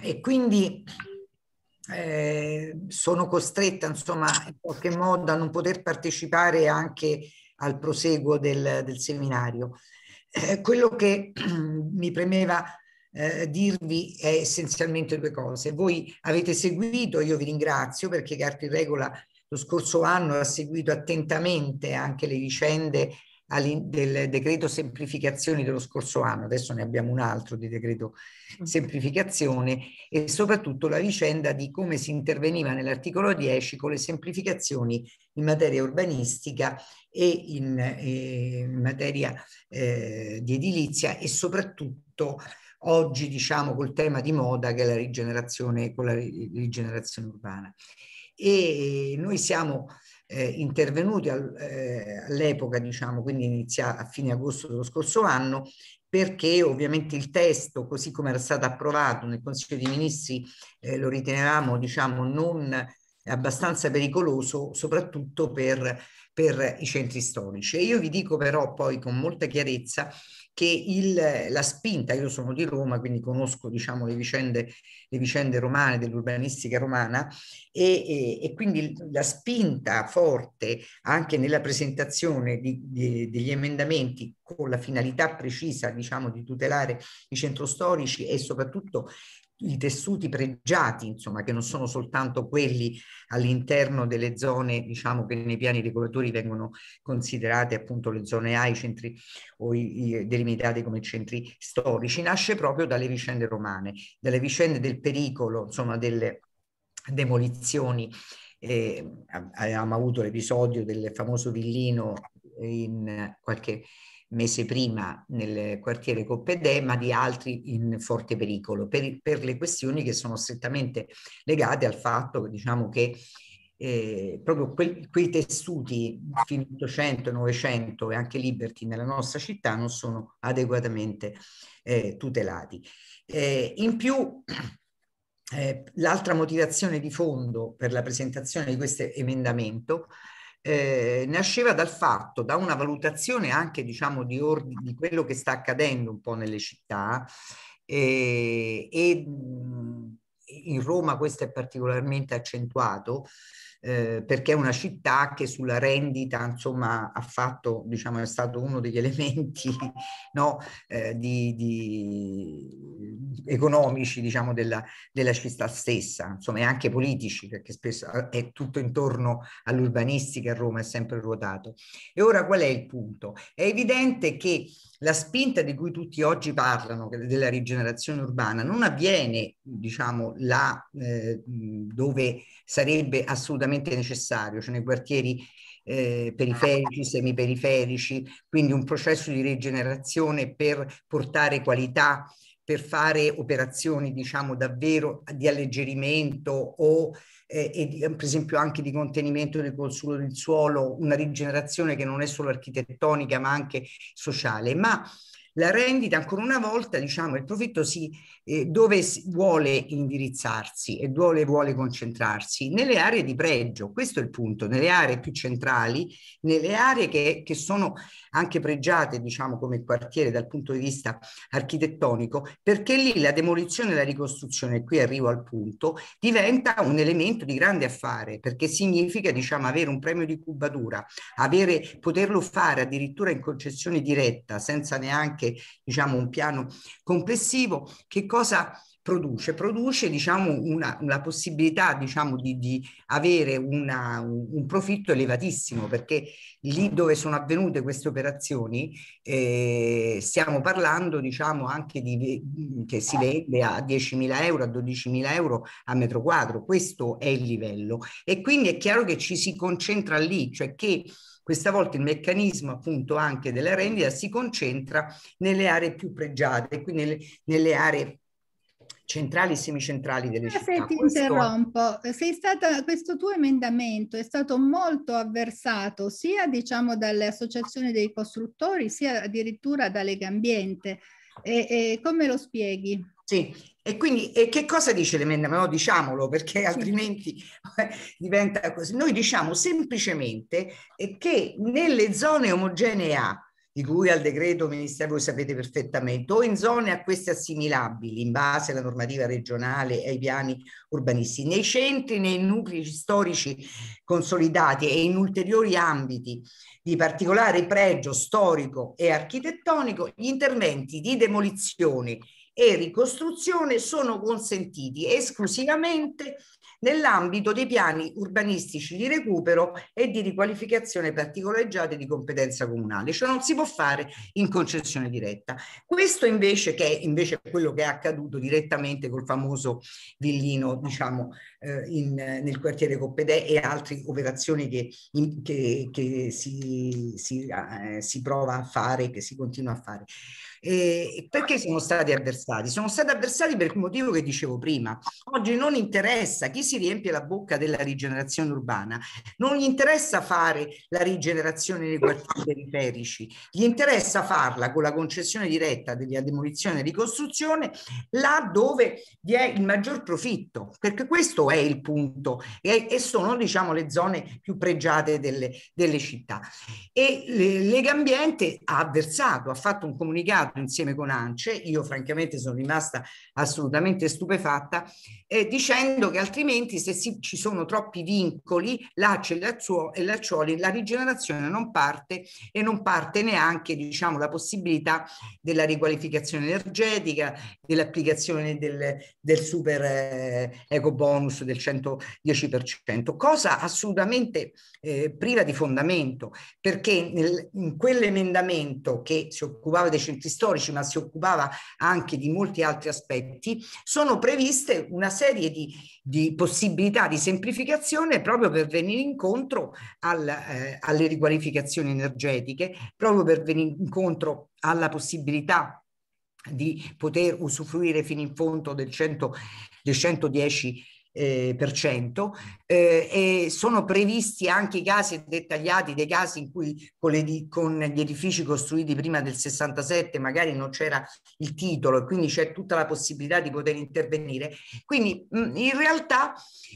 e quindi eh, sono costretta insomma in qualche modo a non poter partecipare anche al proseguo del, del seminario. Eh, quello che mi premeva eh, dirvi è essenzialmente due cose. Voi avete seguito, io vi ringrazio perché Carti Regola lo scorso anno ha seguito attentamente anche le vicende del decreto semplificazioni dello scorso anno, adesso ne abbiamo un altro di decreto mm. semplificazione e soprattutto la vicenda di come si interveniva nell'articolo 10 con le semplificazioni in materia urbanistica e in, in materia eh, di edilizia e soprattutto oggi diciamo col tema di moda che è la rigenerazione, con la rigenerazione urbana. E noi siamo eh, intervenuti al, eh, all'epoca, diciamo, quindi inizia a fine agosto dello scorso anno, perché ovviamente il testo, così come era stato approvato nel Consiglio dei Ministri, eh, lo ritenevamo diciamo, non abbastanza pericoloso, soprattutto per, per i centri storici. E io vi dico però poi con molta chiarezza che il, la spinta, io sono di Roma, quindi conosco diciamo, le, vicende, le vicende romane, dell'urbanistica romana, e, e, e, quindi la spinta forte anche nella presentazione di, di, degli emendamenti con la finalità precisa diciamo, di tutelare i centri storici e soprattutto i tessuti pregiati, insomma, che non sono soltanto quelli all'interno delle zone, diciamo, che nei piani regolatori vengono considerate appunto le zone A, i centri o i, i delimitate come centri storici, nasce proprio dalle vicende romane, dalle vicende del pericolo, insomma, delle demolizioni. Eh, avevamo avuto l'episodio del famoso villino in qualche mese prima nel quartiere Coppedè, ma di altri in forte pericolo, per, per le questioni che sono strettamente legate al fatto che diciamo, che eh, proprio quel, quei tessuti fino 800, 900 e anche Liberty nella nostra città non sono adeguatamente eh, tutelati. Eh, in più, eh, l'altra motivazione di fondo per la presentazione di questo emendamento eh, nasceva dal fatto, da una valutazione anche diciamo di, ord- di quello che sta accadendo un po' nelle città eh, e mm, in Roma questo è particolarmente accentuato, eh, perché è una città che sulla rendita insomma ha fatto, diciamo, è stato uno degli elementi no, eh, di, di economici diciamo, della, della, città stessa, insomma, e anche politici, perché spesso eh, è tutto intorno all'urbanistica a Roma, è sempre ruotato. E ora qual è il punto? È evidente che la spinta di cui tutti oggi parlano, della rigenerazione urbana, non avviene, diciamo, là eh, dove sarebbe assolutamente necessario, cioè nei quartieri eh, periferici, semiperiferici, quindi un processo di rigenerazione per portare qualità per fare operazioni, diciamo, davvero di alleggerimento o eh, e di, per esempio anche di contenimento del consumo del suolo, una rigenerazione che non è solo architettonica ma anche sociale. Ma la rendita ancora una volta, diciamo, il profitto si, eh, dove vuole indirizzarsi e dove vuole concentrarsi? Nelle aree di pregio, questo è il punto, nelle aree più centrali, nelle aree che, che sono anche pregiate, diciamo, come quartiere dal punto di vista architettonico, perché lì la demolizione e la ricostruzione, qui arrivo al punto, diventa un elemento di grande affare, perché significa, diciamo, avere un premio di cubatura, avere, poterlo fare addirittura in concessione diretta, senza neanche anche diciamo, un piano complessivo, che cosa produce? Produce diciamo, una, una possibilità diciamo, di, di avere una, un profitto elevatissimo, perché lì dove sono avvenute queste operazioni eh, stiamo parlando diciamo, anche di, che si vende a 10.000 euro, a 12.000 euro a metro quadro, questo è il livello. E quindi è chiaro che ci si concentra lì, cioè che questa volta il meccanismo appunto anche della rendita si concentra nelle aree più pregiate, quindi nelle, nelle aree centrali e semicentrali delle eh, città. Se ti questo... interrompo, stata, questo tuo emendamento è stato molto avversato sia diciamo, dalle associazioni dei costruttori sia addirittura da Legambiente. E, e come lo spieghi? Sì, e quindi e che cosa dice l'emendamento? No, Diciamolo perché altrimenti eh, diventa così. Noi diciamo semplicemente eh, che nelle zone omogenee A, di cui al decreto ministero lo sapete perfettamente, o in zone a queste assimilabili in base alla normativa regionale e ai piani urbanistici, nei centri, nei nuclei storici consolidati e in ulteriori ambiti di particolare pregio storico e architettonico, gli interventi di demolizione e ricostruzione sono consentiti esclusivamente nell'ambito dei piani urbanistici di recupero e di riqualificazione particolareggiate di competenza comunale, cioè non si può fare in concessione diretta. Questo invece che è invece quello che è accaduto direttamente col famoso villino, diciamo, eh, in, nel quartiere Coppedè e altre operazioni che, in, che, che si, si, eh, si prova a fare, che si continua a fare. E eh, perché sono stati avversati? Sono stati avversati per il motivo che dicevo prima. Oggi non interessa chi si riempie la bocca della rigenerazione urbana, non gli interessa fare la rigenerazione nei quartieri periferici, gli interessa farla con la concessione diretta della demolizione e ricostruzione là dove vi è il maggior profitto, perché questo è il punto e, e sono diciamo le zone più pregiate delle, delle città. E Legambiente ha avversato, ha fatto un comunicato lavorato insieme con ANCE, io francamente sono rimasta assolutamente stupefatta, eh, dicendo che altrimenti se si, ci sono troppi vincoli, l'acce e l'accioli, la rigenerazione non parte e non parte neanche diciamo, la possibilità della riqualificazione energetica, dell'applicazione del, del super eh, eco bonus del 110%, cosa assolutamente eh, priva di fondamento, perché nel, in quell'emendamento che si occupava dei centri storici, ma si occupava anche di molti altri aspetti, sono previste una serie di, di possibilità di semplificazione proprio per venire incontro al, eh, alle riqualificazioni energetiche, proprio per venire incontro alla possibilità di poter usufruire fino in fondo del, 100, del 110 eh, per cento, eh, e sono previsti anche i casi dettagliati dei casi in cui con, le, con gli edifici costruiti prima del 67 magari non c'era il titolo e quindi c'è tutta la possibilità di poter intervenire. Quindi in realtà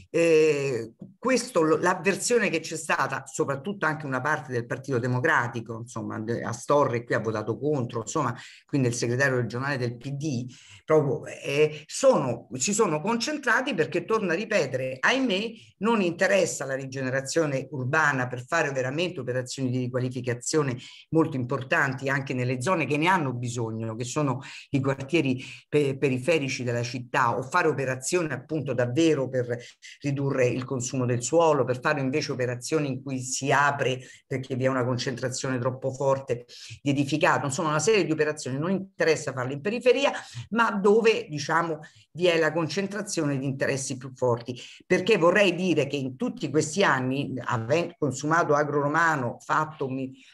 eh, questo, l'avversione che c'è stata, soprattutto anche una parte del Partito Democratico, insomma a Storre qui ha votato contro, insomma quindi il segretario regionale del PD, proprio, eh, sono, si sono concentrati perché torna a ripetere, ahimè non interessa la rigenerazione urbana per fare veramente operazioni di riqualificazione molto importanti anche nelle zone che ne hanno bisogno, che sono i quartieri pe periferici della città o fare operazioni appunto davvero per ridurre il consumo del suolo, per fare invece operazioni in cui si apre perché vi è una concentrazione troppo forte di edificato, insomma una serie di operazioni, non interessa farle in periferia, ma dove diciamo vi è la concentrazione di interessi più forti, perché vorrei dire che in tutti questi anni, avendo consumato agro romano, fatto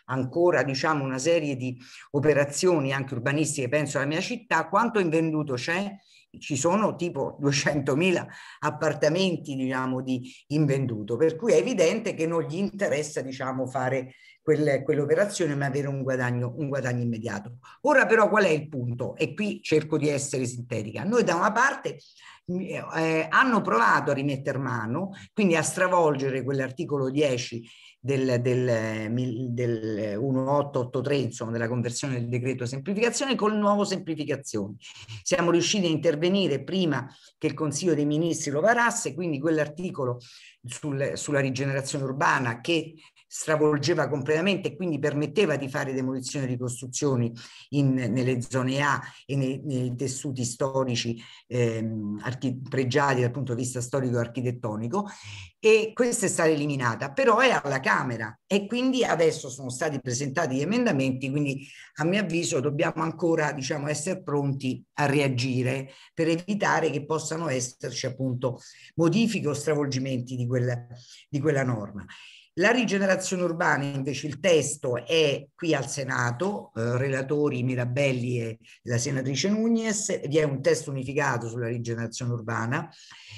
ancora diciamo, una serie di operazioni anche urbanistiche, penso alla mia città, quanto in venduto c'è? ci sono tipo 200.000 appartamenti diciamo, di invenduto, per cui è evidente che non gli interessa diciamo, fare quell'operazione ma avere un guadagno, un guadagno immediato. Ora però qual è il punto? E qui cerco di essere sintetica. Noi da una parte eh, hanno provato a rimettere mano, quindi a stravolgere quell'articolo 10 del, del, del 1883, insomma, della conversione del decreto semplificazione con il nuovo semplificazione. Siamo riusciti a intervenire prima che il Consiglio dei Ministri lo varasse, quindi quell'articolo sul, sulla rigenerazione urbana che stravolgeva completamente e quindi permetteva di fare demolizioni e ricostruzioni in, nelle zone A e nei, nei tessuti storici ehm, pregiati dal punto di vista storico-architettonico e questa è stata eliminata, però è alla Camera e quindi adesso sono stati presentati gli emendamenti, quindi a mio avviso dobbiamo ancora diciamo, essere pronti a reagire per evitare che possano esserci appunto modifiche o stravolgimenti di quella, di quella norma. La rigenerazione urbana, invece, il testo è qui al Senato, eh, relatori Mirabelli e la senatrice Nugnes, vi è un testo unificato sulla rigenerazione urbana,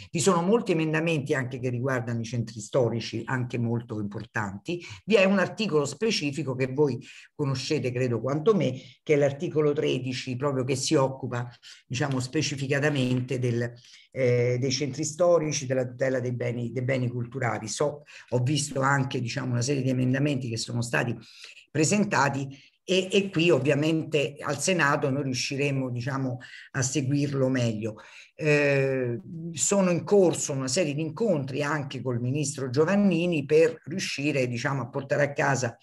vi sono molti emendamenti anche che riguardano i centri storici, anche molto importanti, vi è un articolo specifico che voi conoscete, credo quanto me, che è l'articolo 13, proprio che si occupa, diciamo, specificatamente del, eh, dei centri storici, della tutela dei beni, dei beni culturali. So, ho visto anche diciamo, una serie di emendamenti che sono stati presentati e, e, qui ovviamente al Senato noi riusciremo diciamo, a seguirlo meglio. Eh, sono in corso una serie di incontri anche col ministro Giovannini per riuscire diciamo, a portare a casa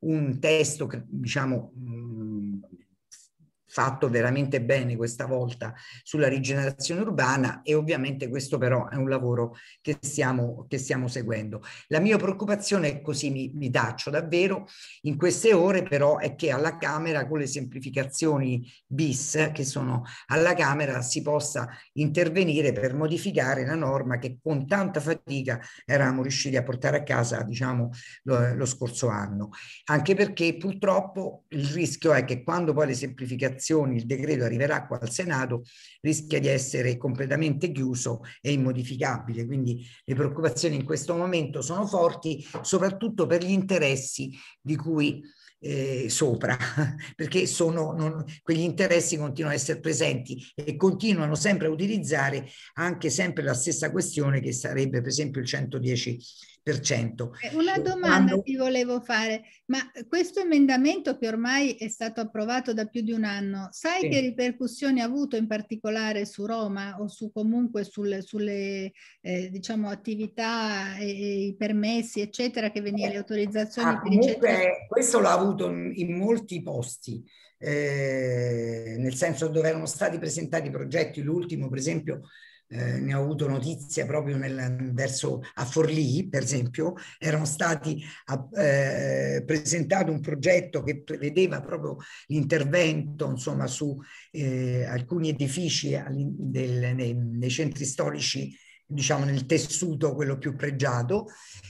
un testo diciamo, mh, mm, fatto veramente bene questa volta sulla rigenerazione urbana e ovviamente questo però è un lavoro che stiamo, che stiamo seguendo. La mia preoccupazione, e così mi, mi taccio davvero, in queste ore però è che alla Camera con le semplificazioni bis che sono alla Camera si possa intervenire per modificare la norma che con tanta fatica eravamo riusciti a portare a casa diciamo lo, lo scorso anno. Anche perché purtroppo il rischio è che quando poi le semplificazioni indicazioni il decreto arriverà qua al Senato, rischia di essere completamente chiuso e immodificabile. Quindi le preoccupazioni in questo momento sono forti, soprattutto per gli interessi di cui eh, sopra, perché sono, non, quegli interessi continuano a essere presenti e continuano sempre a utilizzare anche sempre la stessa questione che sarebbe per esempio il 110 eh, una domanda Quando... ti volevo fare, ma questo emendamento che ormai è stato approvato da più di un anno, sai sì. che ripercussioni ha avuto in particolare su Roma o su comunque sul, sulle eh, diciamo, attività, e, e i permessi, eccetera, che venivano, eh, le autorizzazioni? Ah, comunque, questo l'ha avuto in, in molti posti. Eh, nel senso dove erano stati presentati progetti, l'ultimo per esempio eh, ne ho avuto notizia proprio nel, verso a Forlì, per esempio, erano stati a, eh, presentato un progetto che prevedeva proprio l'intervento insomma, su eh, alcuni edifici del, nei, nei, centri storici diciamo nel tessuto quello più pregiato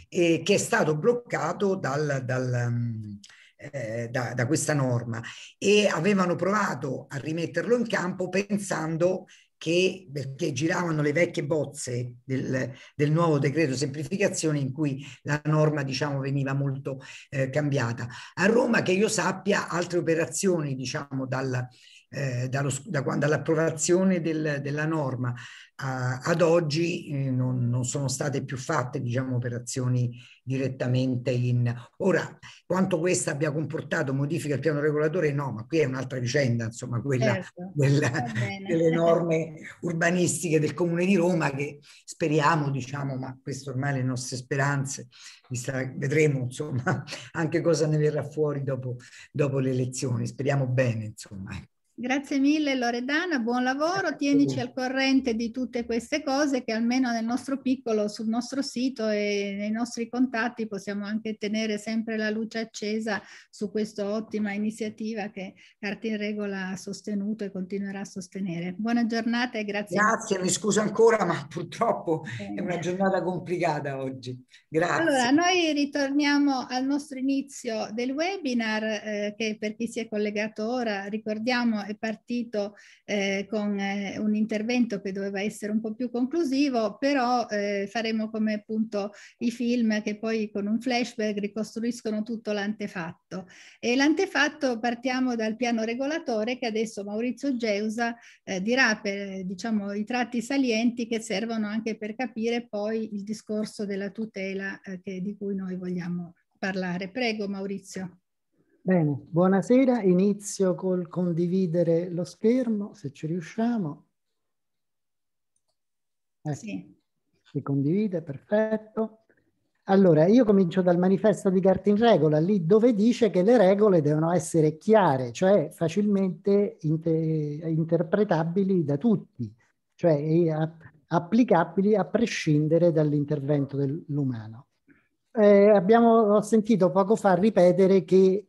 e che è stato bloccato dal, dal eh, da, da, questa norma e avevano provato a rimetterlo in campo pensando che, perché giravano le vecchie bozze del, del, nuovo decreto semplificazione in cui la norma diciamo, veniva molto eh, cambiata. A Roma, che io sappia, altre operazioni diciamo, dal, eh, dallo, da, dall'approvazione del, della norma a, ad oggi eh, non, non, sono state più fatte diciamo, operazioni direttamente in... Ora, quanto questa abbia comportato modifica al piano regolatore, no, ma qui è un'altra vicenda, insomma, quella, certo. quella delle norme urbanistiche del Comune di Roma che speriamo, diciamo, ma questo ormai le nostre speranze, vedremo insomma anche cosa ne verrà fuori dopo, dopo le elezioni, speriamo bene, insomma. Ecco. Grazie mille Loredana, buon lavoro, tienici al corrente di tutte queste cose che almeno nel nostro piccolo, sul nostro sito e nei nostri contatti possiamo anche tenere sempre la luce accesa su questa ottima iniziativa che Carta in Regola ha sostenuto e continuerà a sostenere. Buona giornata e grazie. Grazie, mi scuso ancora ma purtroppo è una giornata complicata oggi. Grazie. Allora, noi ritorniamo al nostro inizio del webinar eh, che per chi si è collegato ora ricordiamo è partito eh, con eh, un intervento che doveva essere un po' più conclusivo, però eh, faremo come appunto i film che poi con un flashback ricostruiscono tutto l'antefatto. E l'antefatto partiamo dal piano regolatore che adesso Maurizio Geusa eh, dirà per diciamo, i tratti salienti che servono anche per capire poi il discorso della tutela eh, che, di cui noi vogliamo parlare. Prego Maurizio. Bene, buonasera. Inizio col condividere lo schermo, se ci riusciamo. Ecco. Sì. Si condivide, perfetto. Allora, io comincio dal manifesto di carte in Regola, lì dove dice che le regole devono essere chiare, cioè facilmente inter interpretabili da tutti, cioè applicabili a prescindere dall'intervento dell'umano. Eh, abbiamo sentito poco fa ripetere che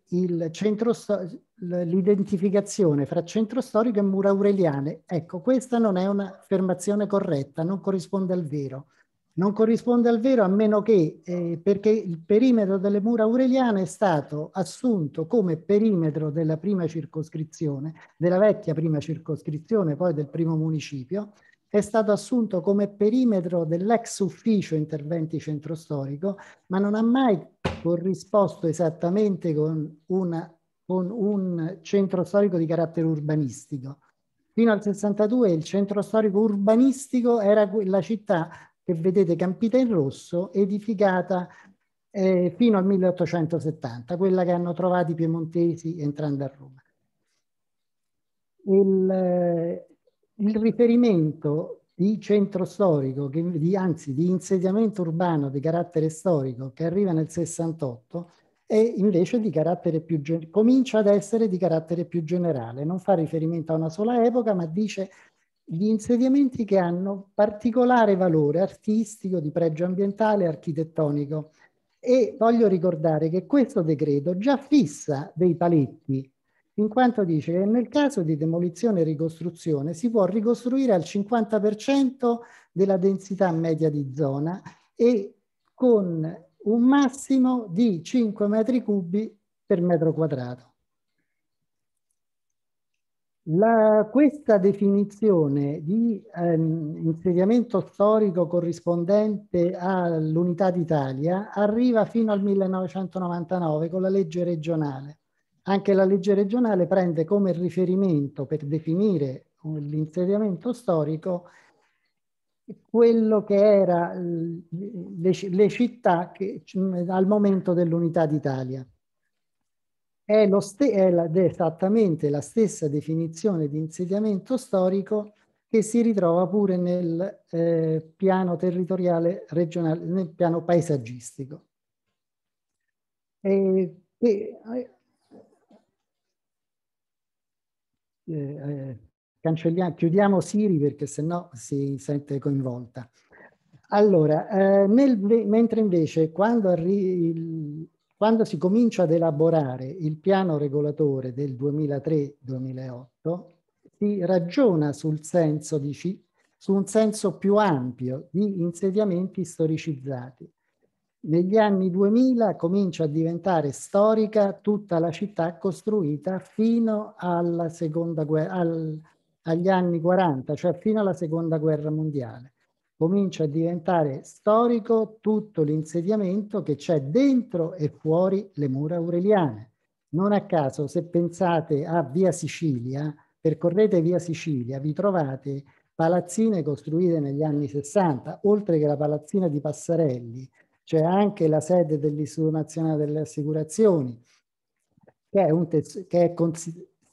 l'identificazione fra centro storico e mura aureliane, ecco, questa non è un'affermazione corretta, non corrisponde al vero. Non corrisponde al vero a meno che, eh, perché il perimetro delle mura aureliane è stato assunto come perimetro della prima circoscrizione, della vecchia prima circoscrizione, poi del primo municipio, è stato assunto come perimetro dell'ex ufficio interventi centro storico, ma non ha mai corrisposto esattamente con, una, con un centro storico di carattere urbanistico. Fino al 62 il centro storico urbanistico era la città che vedete Campita in rosso, edificata eh, fino al 1870, quella che hanno trovato i piemontesi entrando a Roma. Il, eh, il riferimento di centro storico, che, di, anzi di insediamento urbano di carattere storico che arriva nel 68 è invece di carattere più comincia ad essere di carattere più generale, non fa riferimento a una sola epoca, ma dice gli insediamenti che hanno particolare valore artistico, di pregio ambientale e architettonico. E voglio ricordare che questo decreto già fissa dei paletti in quanto dice che nel caso di demolizione e ricostruzione si può ricostruire al 50% della densità media di zona e con un massimo di 5 metri cubi per metro quadrato. La, questa definizione di ehm, insediamento storico corrispondente all'Unità d'Italia arriva fino al 1999 con la legge regionale anche la legge regionale prende come riferimento per definire l'insediamento storico quello che era le, le città che, al momento dell'unità d'Italia. È, è, la, è esattamente la stessa definizione di insediamento storico che si ritrova pure nel eh, piano territoriale regionale, nel piano paesaggistico. E, e eh, eh cancelliamo, chiudiamo Siri perché sennò si sente coinvolta. Allora, eh, nel, mentre invece quando, arri, quando si comincia ad elaborare il piano regolatore del 2003-2008, si ragiona sul senso di, su un senso più ampio di insediamenti storicizzati, negli anni 2000 comincia a diventare storica tutta la città costruita fino alla seconda guerra, al, agli anni 40, cioè fino alla seconda guerra mondiale. Comincia a diventare storico tutto l'insediamento che c'è dentro e fuori le mura aureliane. Non a caso, se pensate a Via Sicilia, percorrete Via Sicilia, vi trovate palazzine costruite negli anni 60, oltre che la palazzina di Passarelli, c'è anche la sede dell'Istituto Nazionale delle Assicurazioni, che è, un che è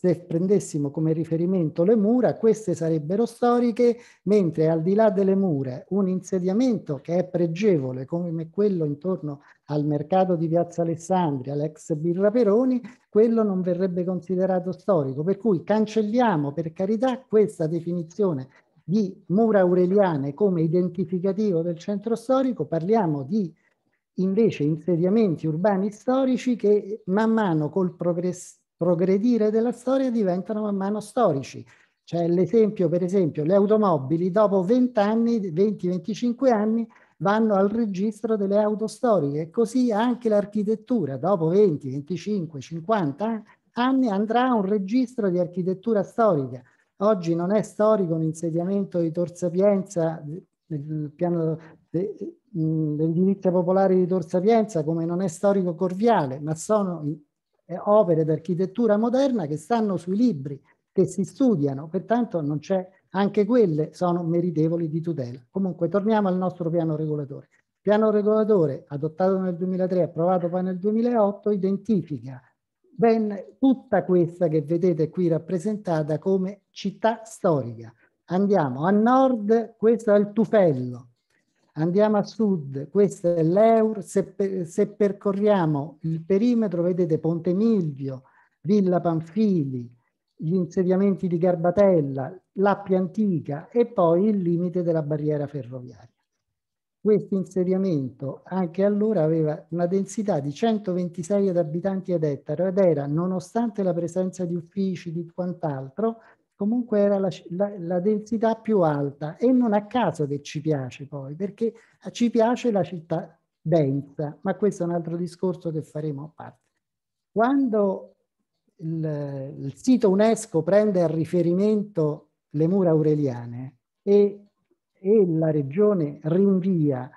se prendessimo come riferimento le mura, queste sarebbero storiche, mentre al di là delle mura un insediamento che è pregevole come quello intorno al mercato di Piazza Alessandria, l'ex Birra Peroni, quello non verrebbe considerato storico. Per cui cancelliamo per carità questa definizione di mura aureliane come identificativo del centro storico, parliamo di invece insediamenti urbani storici che man mano col progredire della storia diventano man mano storici. C'è l'esempio, per esempio, le automobili dopo 20 anni, 20-25 anni, vanno al registro delle auto storiche così anche l'architettura dopo 20, 25, 50 anni andrà a un registro di architettura storica. Oggi non è storico un insediamento di Tor nel piano degli mm, popolare di Tor Sapienza come non è storico Corviale, ma sono mm, opere d'architettura moderna che stanno sui libri, che si studiano, pertanto non c'è, anche quelle sono meritevoli di tutela. Comunque torniamo al nostro piano regolatore. Il piano regolatore adottato nel 2003 approvato poi nel 2008 identifica ben tutta questa che vedete qui rappresentata come città storica Andiamo a nord, questo è il Tufello. Andiamo a sud, questo è l'Eur. Se, se, percorriamo il perimetro, vedete Ponte Milvio, Villa Panfili, gli insediamenti di Garbatella, l'Appia Antica e poi il limite della barriera ferroviaria. Questo insediamento anche allora aveva una densità di 126 abitanti ad ettaro ed era, nonostante la presenza di uffici, di quant'altro, comunque era la, la, la, densità più alta e non a caso che ci piace poi, perché ci piace la città densa, ma questo è un altro discorso che faremo a parte. Quando il, il sito UNESCO prende a riferimento le mura aureliane e, e la regione rinvia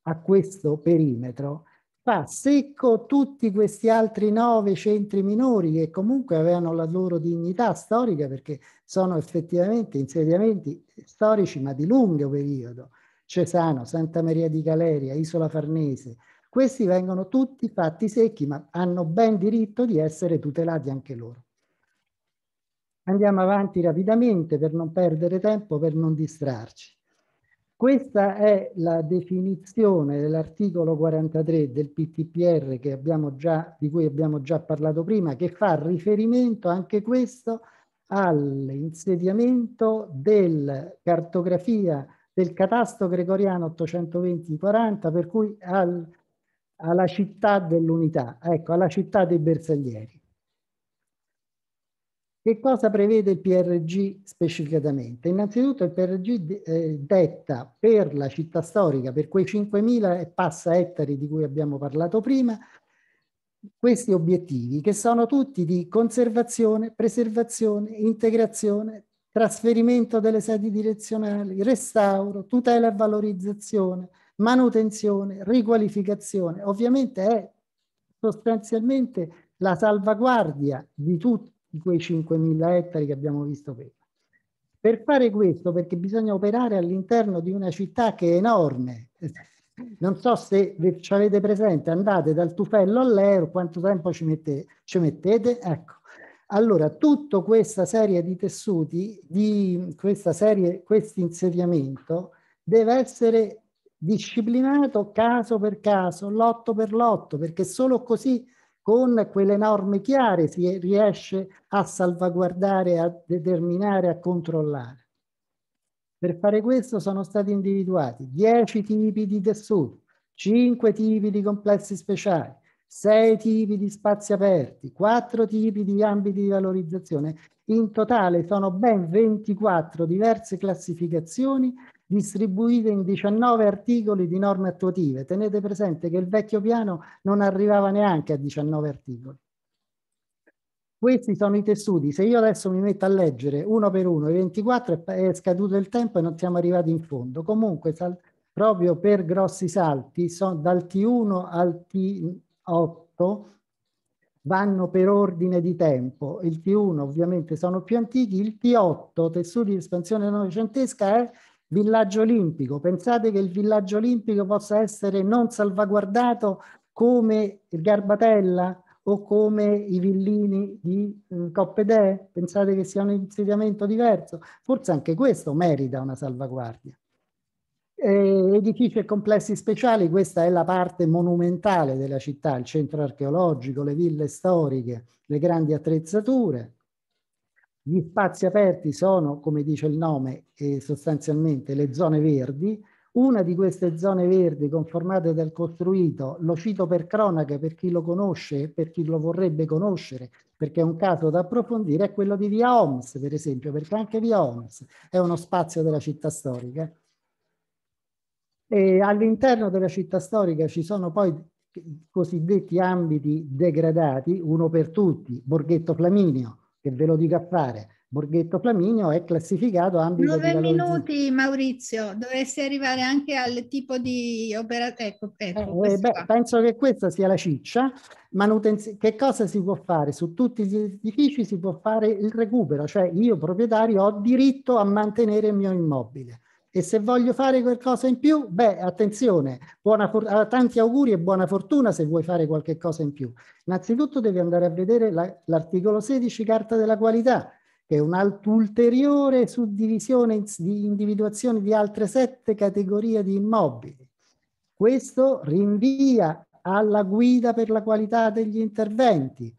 a questo perimetro, fa secco tutti questi altri nove centri minori che comunque avevano la loro dignità storica perché sono effettivamente insediamenti storici ma di lungo periodo. Cesano, Santa Maria di Galeria, Isola Farnese, questi vengono tutti fatti secchi ma hanno ben diritto di essere tutelati anche loro. Andiamo avanti rapidamente per non perdere tempo, per non distrarci. Questa è la definizione dell'articolo 43 del PTPR già, di cui abbiamo già parlato prima, che fa riferimento anche questo all'insediamento del cartografia del catasto gregoriano 820-40, per cui al, alla città dell'unità, ecco, alla città dei bersaglieri. Che cosa prevede il PRG specificatamente? Innanzitutto il PRG eh, detta per la città storica, per quei 5.000 e passa ettari di cui abbiamo parlato prima, questi obiettivi che sono tutti di conservazione, preservazione, integrazione, trasferimento delle sedi direzionali, restauro, tutela e valorizzazione, manutenzione, riqualificazione. Ovviamente è sostanzialmente la salvaguardia di tutto di quei 5.000 ettari che abbiamo visto prima. Per fare questo, perché bisogna operare all'interno di una città che è enorme, non so se ci avete presente, andate dal tufello all'ero, quanto tempo ci, mette, ci mettete? Ecco. Allora, tutta questa serie di tessuti, di questa serie, questo insediamento deve essere disciplinato caso per caso, lotto per lotto, perché solo così con quelle norme chiare si riesce a salvaguardare, a determinare, a controllare. Per fare questo sono stati individuati 10 tipi di tessuto, 5 tipi di complessi speciali, 6 tipi di spazi aperti, 4 tipi di ambiti di valorizzazione. In totale sono ben 24 diverse classificazioni distribuite in 19 articoli di norme attuative. Tenete presente che il vecchio piano non arrivava neanche a 19 articoli. Questi sono i tessuti. Se io adesso mi metto a leggere uno per uno i 24 è scaduto il tempo e non siamo arrivati in fondo. Comunque proprio per grossi salti sono dal T1 al T8 vanno per ordine di tempo. Il T1 ovviamente sono più antichi, il T8, tessuti di espansione novecentesca, è Villaggio Olimpico, pensate che il Villaggio Olimpico possa essere non salvaguardato come il Garbatella o come i villini di eh, Coppedè? Pensate che sia un insediamento diverso? Forse anche questo merita una salvaguardia. Eh, edifici e complessi speciali, questa è la parte monumentale della città, il centro archeologico, le ville storiche, le grandi attrezzature, gli spazi aperti sono, come dice il nome, eh, sostanzialmente le zone verdi. Una di queste zone verdi conformate dal costruito, lo cito per cronaca per chi lo conosce e per chi lo vorrebbe conoscere, perché è un caso da approfondire, è quello di via Oms, per esempio, perché anche via Oms è uno spazio della città storica. All'interno della città storica ci sono poi cosiddetti ambiti degradati, uno per tutti, Borghetto Flaminio, che ve lo dico a fare. Borghetto Flaminio è classificato ambito 9 minuti Maurizio, dovresti arrivare anche al tipo di opera. Ecco, ecco, eh, penso che questa sia la ciccia. Manutenz... Che cosa si può fare? Su tutti gli edifici si può fare il recupero, cioè io proprietario ho diritto a mantenere il mio immobile. E se voglio fare qualcosa in più, beh, attenzione, eh, tanti auguri e buona fortuna se vuoi fare qualche cosa in più. Innanzitutto devi andare a vedere l'articolo 16, Carta della Qualità, che è un'ulteriore suddivisione di individuazione di altre sette categorie di immobili. Questo rinvia alla guida per la qualità degli interventi,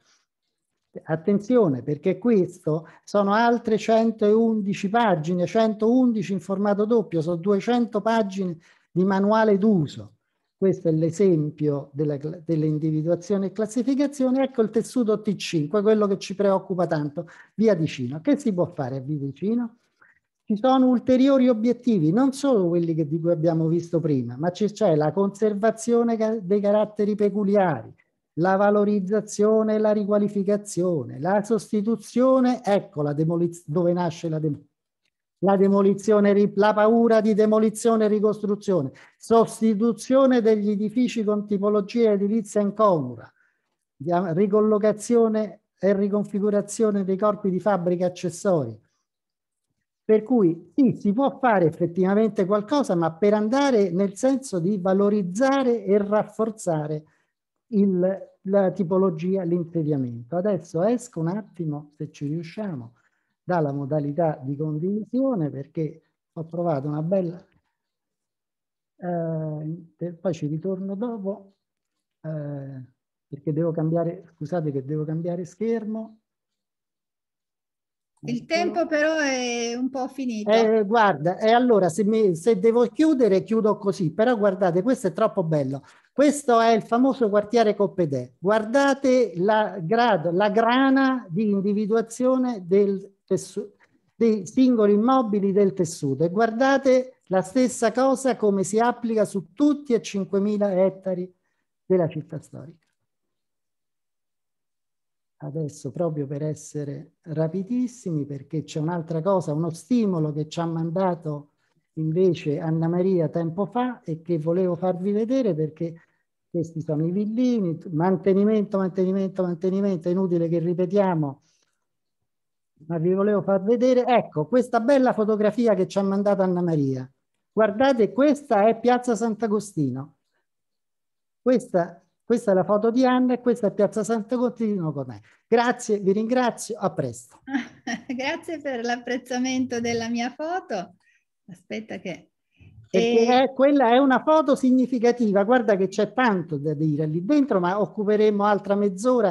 Attenzione perché questo sono altre 111 pagine, 111 in formato doppio, sono 200 pagine di manuale d'uso. Questo è l'esempio dell'individuazione dell e classificazione. Ecco il tessuto T5, quello che ci preoccupa tanto, via vicino. Che si può fare a via vicino? Ci sono ulteriori obiettivi, non solo quelli che, di cui abbiamo visto prima, ma c'è la conservazione dei caratteri peculiari, la valorizzazione la riqualificazione, la sostituzione, ecco la dove nasce la, de la demolizione, la paura di demolizione e ricostruzione, sostituzione degli edifici con tipologia edilizia incongrua, ricollocazione e riconfigurazione dei corpi di fabbrica accessori. Per cui sì, si può fare effettivamente qualcosa, ma per andare nel senso di valorizzare e rafforzare il, la tipologia, l'insediamento. Adesso esco un attimo, se ci riusciamo, dalla modalità di condivisione perché ho trovato una bella... Eh, poi ci ritorno dopo eh, perché devo cambiare, scusate che devo cambiare schermo. Il ecco. tempo però è un po' finito. Eh, guarda, e eh, allora se, mi, se devo chiudere, chiudo così, però guardate, questo è troppo bello. Questo è il famoso quartiere Coppedè. Guardate la, grado, la grana di individuazione tessuto, dei singoli immobili del tessuto e guardate la stessa cosa come si applica su tutti e 5.000 ettari della città storica. Adesso proprio per essere rapidissimi perché c'è un'altra cosa, uno stimolo che ci ha mandato invece Anna Maria tempo fa e che volevo farvi vedere perché questi sono i villini, mantenimento, mantenimento, mantenimento, è inutile che ripetiamo, ma vi volevo far vedere, ecco, questa bella fotografia che ci ha mandato Anna Maria. Guardate, questa è Piazza Sant'Agostino. Questa, questa, è la foto di Anna e questa è Piazza Sant'Agostino con me. Grazie, vi ringrazio, a presto. Grazie per l'apprezzamento della mia foto. Aspetta che perché e... è, quella è una foto significativa, guarda che c'è tanto da dire lì dentro, ma occuperemo altra mezz'ora.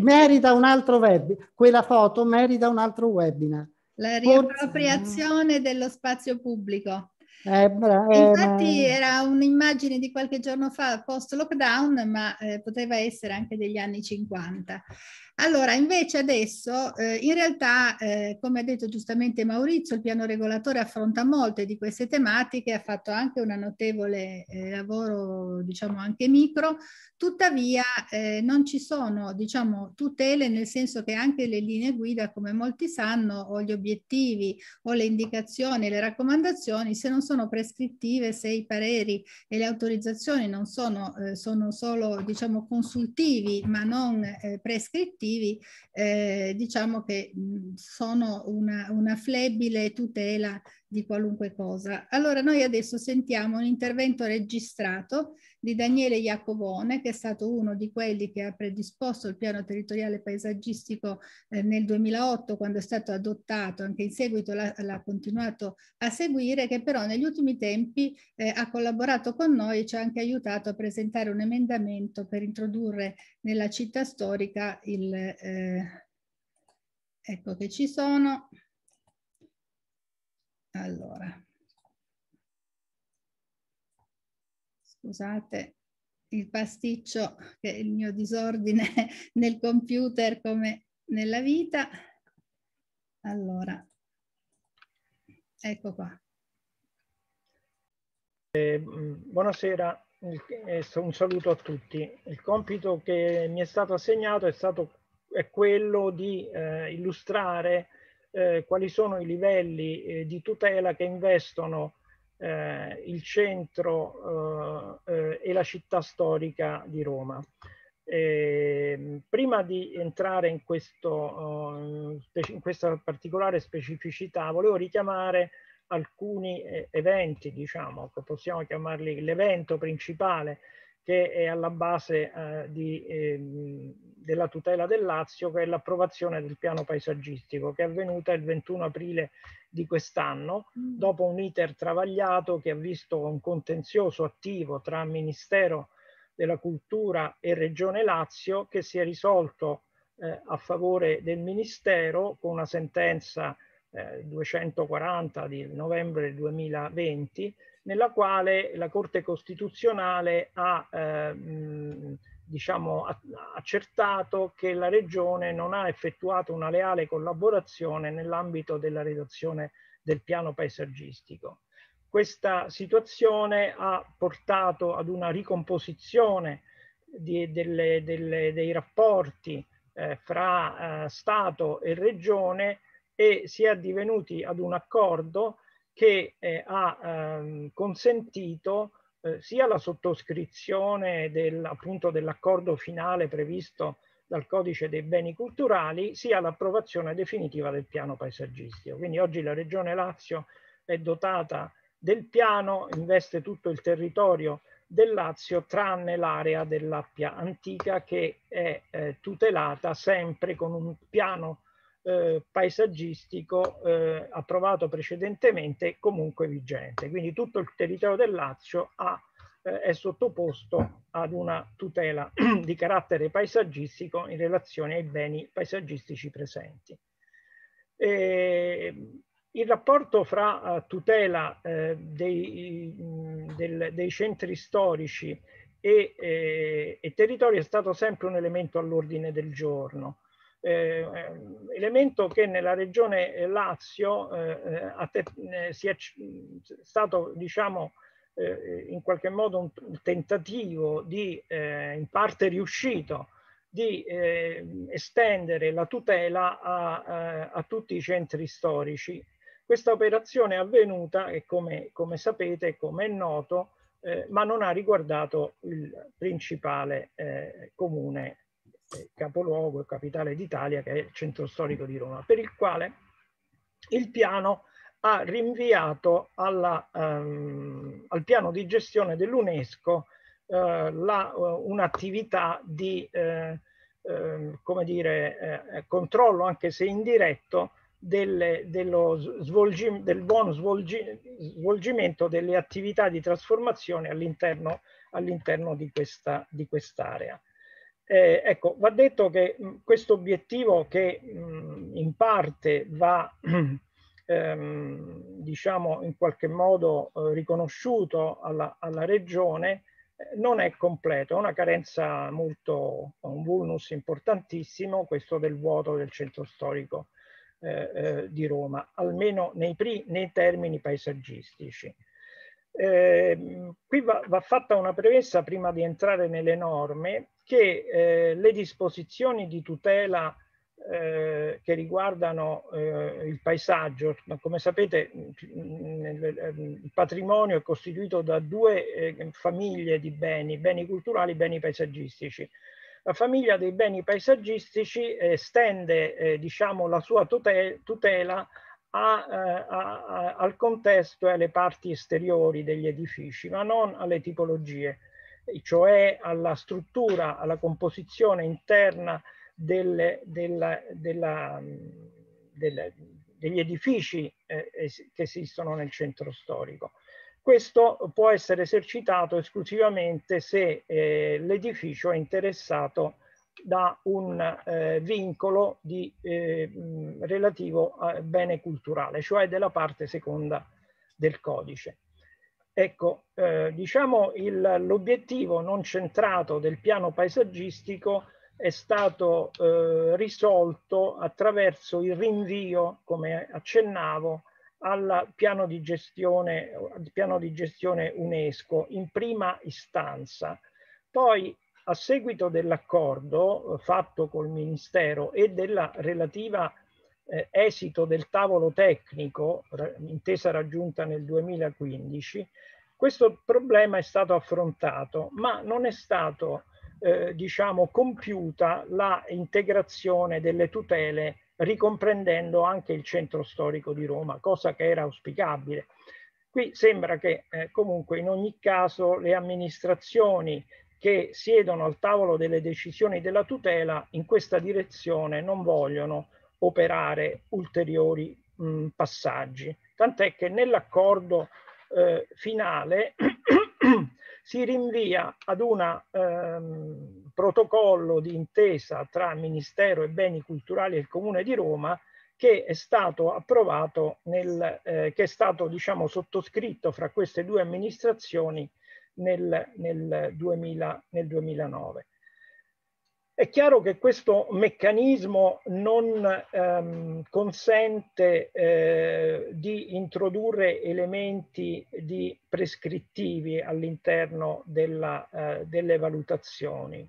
Merita un altro web, quella foto merita un altro webinar. La riappropriazione Forse... dello spazio pubblico. Eh, bra- eh, Infatti era un'immagine di qualche giorno fa post lockdown, ma eh, poteva essere anche degli anni 50. Allora, invece adesso, eh, in realtà, eh, come ha detto giustamente Maurizio, il piano regolatore affronta molte di queste tematiche, ha fatto anche un notevole eh, lavoro, diciamo anche micro, tuttavia non ci sono, diciamo, tutele nel senso che anche le linee guida, come molti sanno, o gli obiettivi o le indicazioni, le raccomandazioni, se non sono sono prescrittive se i pareri e le autorizzazioni non sono, eh, sono solo diciamo, consultivi ma non eh, prescrittivi, eh, diciamo che mh, sono una, una flebile tutela di qualunque cosa. Allora noi adesso sentiamo un intervento registrato di Daniele Iacovone, che è stato uno di quelli che ha predisposto il piano territoriale paesaggistico eh, nel 2008, quando è stato adottato, anche in seguito l'ha continuato a seguire, che però negli ultimi tempi eh, ha collaborato con noi e ci ha anche aiutato a presentare un emendamento per introdurre nella città storica il... Eh, ecco che ci sono. Allora, scusate il pasticcio che è il mio disordine nel computer come nella vita. Allora, ecco qua. Eh, mm, buonasera, eh, un saluto a tutti. Il compito che mi è stato assegnato è, stato, è quello di eh, illustrare eh, quali sono i livelli eh, di tutela che investono eh, il centro eh, eh, e la città storica di Roma. Ehm, prima di entrare in, questo, eh, in, questa particolare specificità, volevo richiamare alcuni eventi, diciamo, che possiamo chiamarli l'evento principale che è alla base eh, di, eh, della tutela del Lazio, che è l'approvazione del piano paesaggistico, che è avvenuta il 21 aprile di quest'anno, mm. dopo un iter travagliato che ha visto un contenzioso attivo tra Ministero della Cultura e Regione Lazio, che si è risolto eh, a favore del Ministero con una sentenza 240 eh, di novembre 2020 nella quale la Corte Costituzionale ha eh, diciamo, accertato che la Regione non ha effettuato una leale collaborazione nell'ambito della redazione del piano paesaggistico. Questa situazione ha portato ad una ricomposizione di, delle, delle, dei rapporti eh, fra eh, Stato e Regione e si è divenuti ad un accordo che eh, ha ehm, consentito eh, sia la sottoscrizione del, appunto dell'accordo finale previsto dal codice dei beni culturali sia l'approvazione definitiva del piano paesaggistico. Quindi oggi la regione Lazio è dotata del piano, investe tutto il territorio del Lazio tranne l'area dell'Appia Antica che è eh, tutelata sempre con un piano eh, paesaggistico eh, approvato precedentemente comunque vigente. Quindi tutto il territorio del Lazio ha, eh, è sottoposto ad una tutela di carattere paesaggistico in relazione ai beni paesaggistici presenti. E il rapporto fra uh, tutela eh, dei, mh, del, dei, centri storici e, eh, e territorio è stato sempre un elemento all'ordine del giorno eh, ehm, elemento che nella regione eh, Lazio eh, eh, si è stato diciamo eh, eh, in qualche modo un, tentativo di in parte riuscito di ehm, estendere la tutela a, a, a, tutti i centri storici. Questa operazione è avvenuta e come, come sapete, come è noto, ma non ha riguardato il principale comune eh, capoluogo e capitale d'Italia, che è il centro storico di Roma, per il quale il piano ha rinviato alla, um, al piano di gestione dell'UNESCO uh, uh, un'attività di uh, come dire, controllo, anche se indiretto, delle, dello svolgi, del buon svolgi, svolgimento delle attività di trasformazione all'interno, all di, questa, di quest'area. Eh, ecco, va detto che mm, questo obiettivo che mh, mm, in parte va ehm, diciamo in qualche modo eh, riconosciuto alla, alla regione eh, non è completo, è una carenza molto, un vulnus importantissimo, questo del vuoto del centro storico eh, eh, di Roma, almeno nei, pri- nei termini paesaggistici. Eh, qui va, va, fatta una premessa prima di entrare nelle norme che eh, le disposizioni di tutela eh, che riguardano eh, il paesaggio, come sapete il patrimonio è costituito da due eh, famiglie di beni, beni culturali e beni paesaggistici. La famiglia dei beni paesaggistici estende eh, diciamo, la sua tutela a, eh, a, a, al contesto e alle parti esteriori degli edifici, ma non alle tipologie, cioè alla struttura, alla composizione interna delle, della, della, delle, degli edifici eh, che esistono nel centro storico. Questo può essere esercitato esclusivamente se eh, l'edificio è interessato da un eh, vincolo di, eh, relativo a bene culturale, cioè della parte seconda del codice. Ecco, eh, diciamo l'obiettivo non centrato del piano paesaggistico è stato eh, risolto attraverso il rinvio, come accennavo, al piano di, gestione, al piano di gestione UNESCO in prima istanza. Poi a seguito dell'accordo eh, fatto col Ministero e della relativa eh, esito del tavolo tecnico, intesa raggiunta nel 2015, questo problema è stato affrontato, ma non è stato eh, diciamo, compiuta la integrazione delle tutele ricomprendendo anche il centro storico di Roma, cosa che era auspicabile. Qui sembra che eh, comunque in ogni caso le amministrazioni che siedono al tavolo delle decisioni della tutela in questa direzione non vogliono operare ulteriori mh, passaggi. Tant'è che nell'accordo eh, finale si rinvia ad un ehm, protocollo di intesa tra Ministero e Beni Culturali e il Comune di Roma che è stato approvato, nel, eh, che è stato diciamo, sottoscritto fra queste due amministrazioni nel, nel, 2000, nel 2009. È chiaro che questo meccanismo non ehm, consente eh, di introdurre elementi di prescrittivi all'interno eh, delle valutazioni,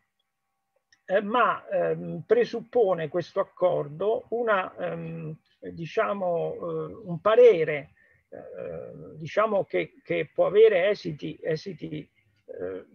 eh, ma ehm, presuppone questo accordo una, ehm, diciamo, eh, un parere eh, diciamo che, che, può avere esiti, esiti eh,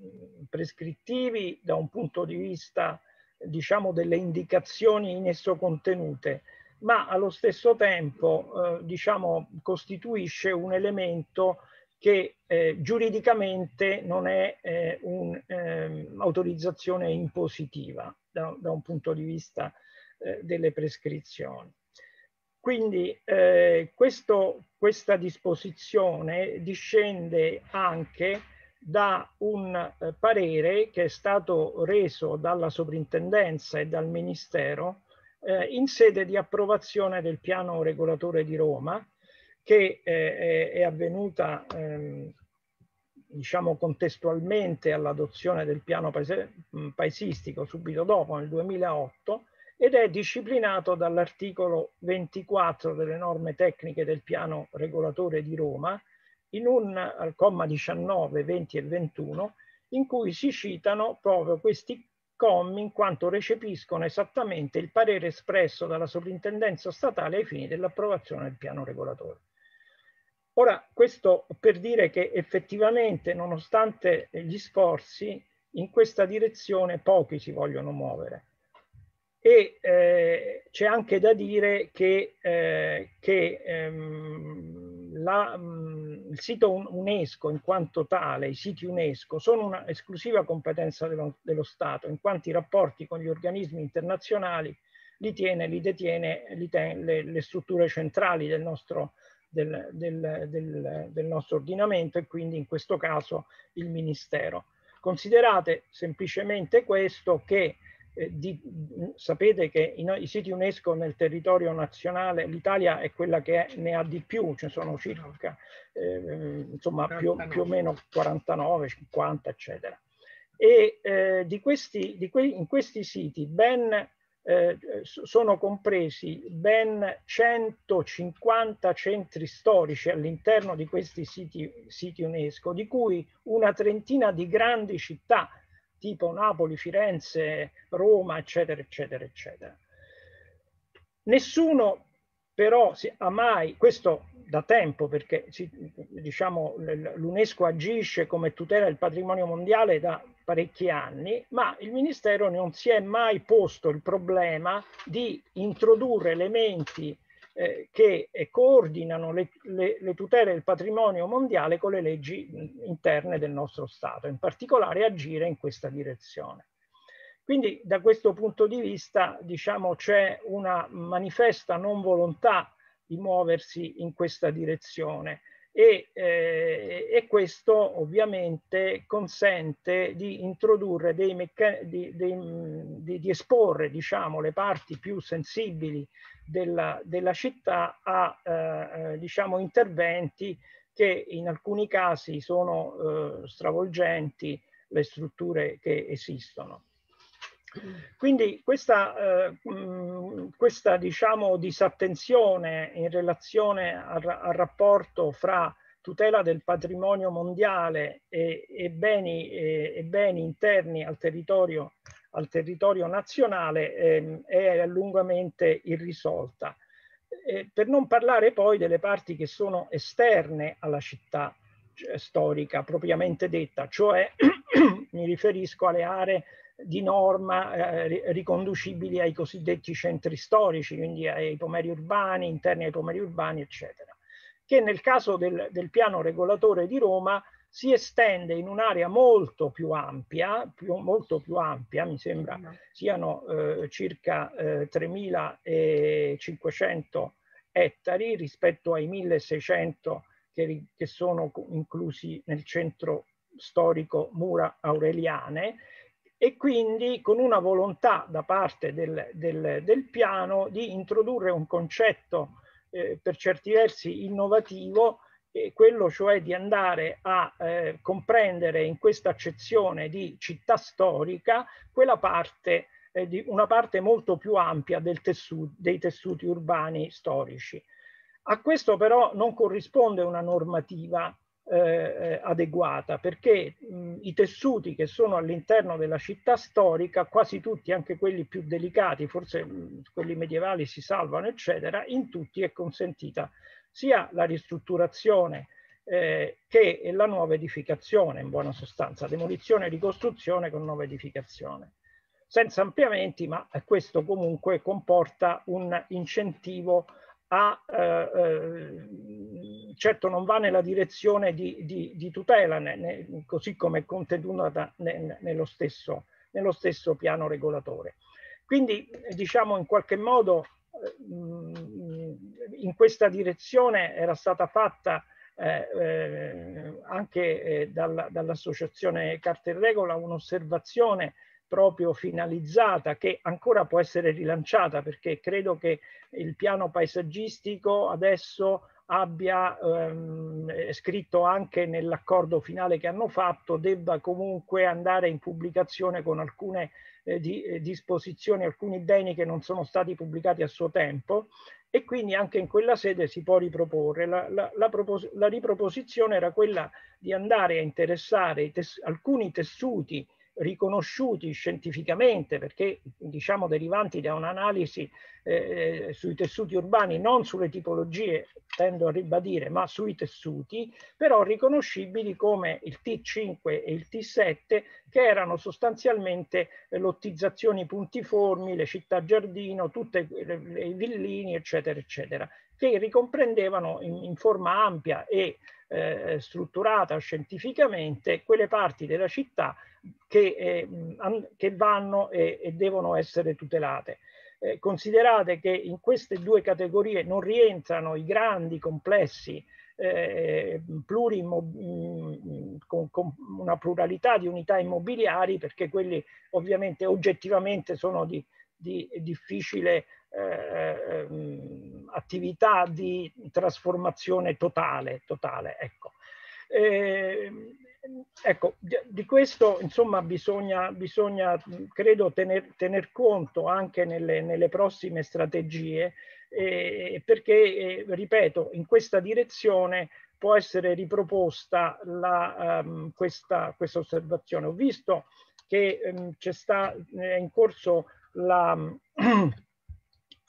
prescrittivi da un punto di vista diciamo delle indicazioni in esso contenute ma allo stesso tempo eh, diciamo costituisce un elemento che eh, giuridicamente non è eh, un'autorizzazione ehm, impositiva da, da, un punto di vista eh, delle prescrizioni. Quindi eh, questo, questa disposizione discende anche da un eh, parere che è stato reso dalla sovrintendenza e dal Ministero eh, in sede di approvazione del piano regolatore di Roma che eh, è, è, avvenuta ehm, diciamo contestualmente all'adozione del piano paese, paesistico subito dopo nel 2008 ed è disciplinato dall'articolo 24 delle norme tecniche del piano regolatore di Roma, in un al comma 19, 20 e 21, in cui si citano proprio questi commi in quanto recepiscono esattamente il parere espresso dalla sovrintendenza statale ai fini dell'approvazione del piano regolatore. Ora, questo per dire che effettivamente, nonostante gli sforzi, in questa direzione pochi si vogliono muovere e eh, c'è anche da dire che, eh, che ehm, la, mh, mm, il sito UNESCO in quanto tale, i siti UNESCO, sono una esclusiva competenza dello, dello Stato, in quanto i rapporti con gli organismi internazionali li tiene, li detiene li ten, le, le, strutture centrali del nostro, del, del, del, del nostro ordinamento e quindi in questo caso il Ministero. Considerate semplicemente questo che eh, di, mm, sapete che in, i siti UNESCO nel territorio nazionale, l'Italia è quella che è, ne ha di più, ci sono circa eh, insomma, più, più, o meno 49, 50, eccetera. E eh, di questi, di que, in questi siti ben, eh, sono compresi ben 150 centri storici all'interno di questi siti, siti UNESCO, di cui una trentina di grandi città, tipo Napoli, Firenze, Roma, eccetera, eccetera, eccetera. Nessuno però si, ha mai, questo da tempo perché diciamo, l'UNESCO agisce come tutela del patrimonio mondiale da parecchi anni, ma il Ministero non si è mai posto il problema di introdurre elementi eh, che eh, coordinano le, le, le, tutele del patrimonio mondiale con le leggi interne del nostro Stato, in particolare agire in questa direzione. Quindi da questo punto di vista diciamo, c'è una manifesta non volontà di muoversi in questa direzione e, eh, e questo ovviamente consente di introdurre dei meccanismi, di, mm, di, di, esporre diciamo, le parti più sensibili della, della città a eh, eh, diciamo, interventi che in alcuni casi sono eh, stravolgenti le strutture che esistono. Quindi questa, eh, mm, questa diciamo, disattenzione in relazione al, al, rapporto fra tutela del patrimonio mondiale e, e, beni, e, e beni, interni al territorio, al territorio nazionale eh, è lungamente irrisolta. Eh, per non parlare poi delle parti che sono esterne alla città cioè storica propriamente detta, cioè mi riferisco alle aree di norma eh, riconducibili ai cosiddetti centri storici, quindi ai pomeri urbani, interni ai pomeri urbani, eccetera, che nel caso del, del piano regolatore di Roma si estende in un'area molto più ampia, più, molto più ampia, mi sembra siano eh, circa eh, 3.500 ettari rispetto ai 1.600 che, che sono inclusi nel centro storico Mura Aureliane, e quindi con una volontà da parte del, del, del piano di introdurre un concetto eh, per certi versi innovativo, eh, quello cioè di andare a eh, comprendere in questa accezione di città storica quella parte, eh, di una parte molto più ampia tessuto, dei tessuti urbani storici. A questo però non corrisponde una normativa eh, eh, adeguata perché mh, i tessuti che sono all'interno della città storica, quasi tutti, anche quelli più delicati, forse mh, quelli medievali si salvano, eccetera, in tutti è consentita sia la ristrutturazione eh, che la nuova edificazione, in buona sostanza, demolizione e ricostruzione con nuova edificazione. Senza ampliamenti, ma questo comunque comporta un incentivo a, eh, eh, certo non va nella direzione di, di, di tutela, né, né, così come è contenuta né, nello, stesso, nello, stesso, piano regolatore. Quindi eh, diciamo in qualche modo eh, in questa direzione era stata fatta eh, eh, anche eh, dalla, dall'associazione Carta e Regola un'osservazione proprio finalizzata che ancora può essere rilanciata perché credo che il piano paesaggistico adesso abbia ehm, eh, scritto anche nell'accordo finale che hanno fatto debba comunque andare in pubblicazione con alcune eh, di, eh, disposizioni, alcuni beni che non sono stati pubblicati a suo tempo e quindi anche in quella sede si può riproporre. La, la, la, la riproposizione era quella di andare a interessare tes alcuni tessuti riconosciuti scientificamente perché diciamo derivanti da un'analisi eh, eh, sui tessuti urbani, non sulle tipologie, tendo a ribadire, ma sui tessuti, però riconoscibili come il T5 e il T7 che erano sostanzialmente lottizzazioni puntiformi, le città giardino, tutti i villini, eccetera, eccetera che ricomprendevano in, in forma ampia e eh, strutturata scientificamente quelle parti della città che, eh, che vanno e, e, devono essere tutelate. Eh, considerate che in queste due categorie non rientrano i grandi complessi eh, plurimo, mm, con, con, una pluralità di unità immobiliari perché quelli ovviamente oggettivamente sono di, di difficile eh, eh, attività di trasformazione totale. totale ecco. Eh, ecco, di questo insomma bisogna, bisogna credo, tener, tener conto anche nelle, nelle prossime strategie, eh, perché, eh, ripeto, in questa direzione può essere riproposta la, ehm, questa, questa osservazione. Ho visto che ehm, c'è sta, è eh, in corso la...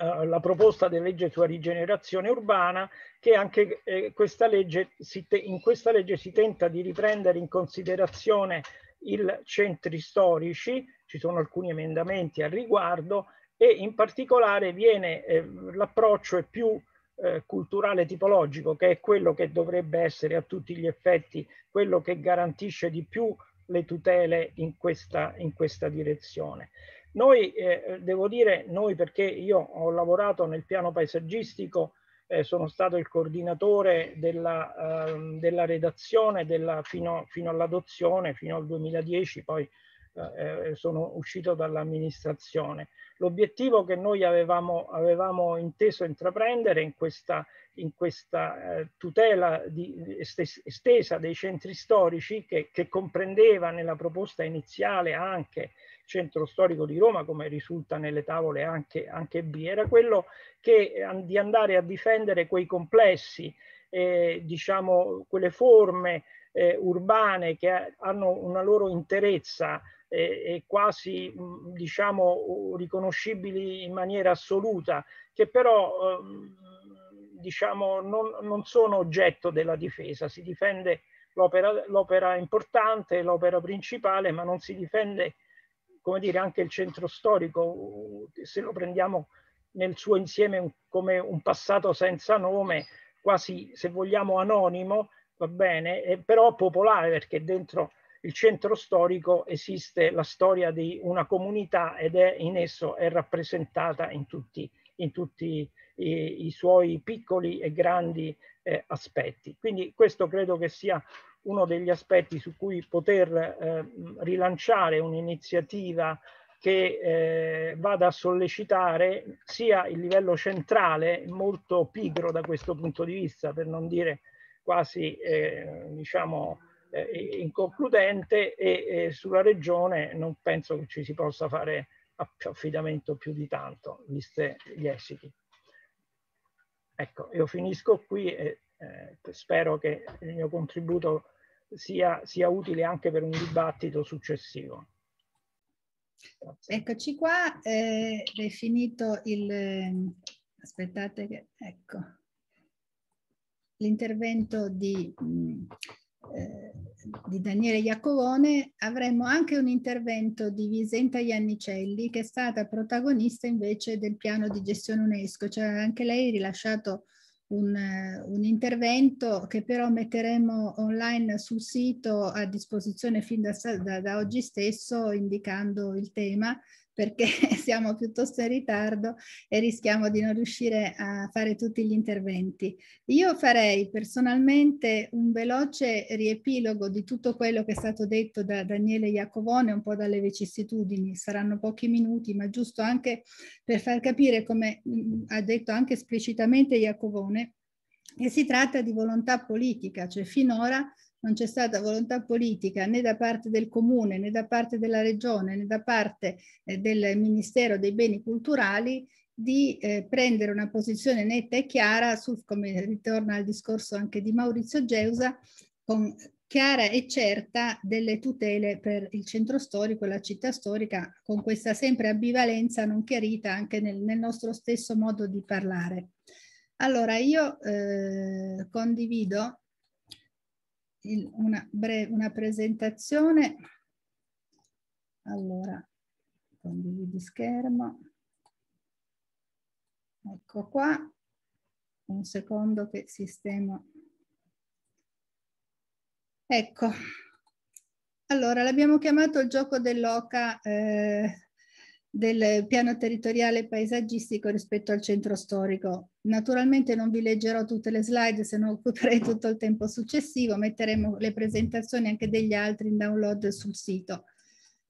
Eh, la proposta di legge sulla rigenerazione urbana, che anche eh, questa legge si te- in questa legge si tenta di riprendere in considerazione i centri storici, ci sono alcuni emendamenti al riguardo e in particolare viene eh, l'approccio più eh, culturale tipologico, che è quello che dovrebbe essere a tutti gli effetti quello che garantisce di più le tutele in questa, in questa direzione. Noi, eh, devo dire, noi perché io ho lavorato nel piano paesaggistico, eh, sono stato il coordinatore della, eh, della redazione della, fino, fino all'adozione, fino al 2010, poi eh, eh, sono uscito dall'amministrazione. L'obiettivo che noi avevamo, avevamo, inteso intraprendere in questa, in questa eh, tutela di, estesa dei centri storici che, che, comprendeva nella proposta iniziale anche il centro storico di Roma, come risulta nelle tavole anche, anche B, era quello che, di andare a difendere quei complessi, eh, diciamo, quelle forme eh, urbane che eh, hanno una loro interezza e, quasi mm, diciamo riconoscibili in maniera assoluta, che però ehm, diciamo non, non sono oggetto della difesa, si difende l'opera, l'opera importante, l'opera principale, ma non si difende come dire anche il centro storico, se lo prendiamo nel suo insieme come un passato senza nome, quasi se vogliamo anonimo, va bene, eh, però popolare perché dentro il centro storico esiste la storia di una comunità ed è in esso è rappresentata in tutti, in tutti i, i, suoi piccoli e grandi eh, aspetti. Quindi questo credo che sia uno degli aspetti su cui poter eh, rilanciare un'iniziativa che eh, vada a sollecitare sia il livello centrale, molto pigro da questo punto di vista, per non dire quasi eh, diciamo eh, inconcludente e, e, sulla regione non penso che ci si possa fare affidamento più di tanto, viste gli esiti. Ecco, io finisco qui e eh, spero che il mio contributo sia, sia utile anche per un dibattito successivo. Grazie. Eccoci qua, eh, è finito il... Eh, aspettate che... ecco l'intervento di mm, eh, di Daniele Iacovone avremo anche un intervento di Visenta Iannicelli che è stata protagonista invece del piano di gestione UNESCO, cioè anche lei ha rilasciato un, eh, un, intervento che però metteremo online sul sito a disposizione fin da, da, da oggi stesso indicando il tema perché siamo piuttosto in ritardo e rischiamo di non riuscire a fare tutti gli interventi. Io farei personalmente un veloce riepilogo di tutto quello che è stato detto da Daniele Iacovone, un po' dalle vicissitudini, saranno pochi minuti, ma giusto anche per far capire, come mm, ha detto anche esplicitamente Iacovone, che si tratta di volontà politica, cioè finora non c'è stata volontà politica né da parte del comune né da parte della regione né da parte eh, del Ministero dei Beni Culturali di eh, prendere una posizione netta e chiara su, come ritorna al discorso anche di Maurizio Geusa, con chiara e certa delle tutele per il centro storico e la città storica, con questa sempre ambivalenza non chiarita anche nel, nel nostro stesso modo di parlare. Allora, io eh, condivido il, una, breve, una presentazione. Allora, condividi schermo. Ecco qua, un secondo che sistema. Ecco, allora l'abbiamo chiamato il gioco dell'oca eh, del piano territoriale paesaggistico rispetto al centro storico Naturalmente non vi leggerò tutte le slide, se no occuperei tutto il tempo successivo, metteremo le presentazioni anche degli altri in download sul sito.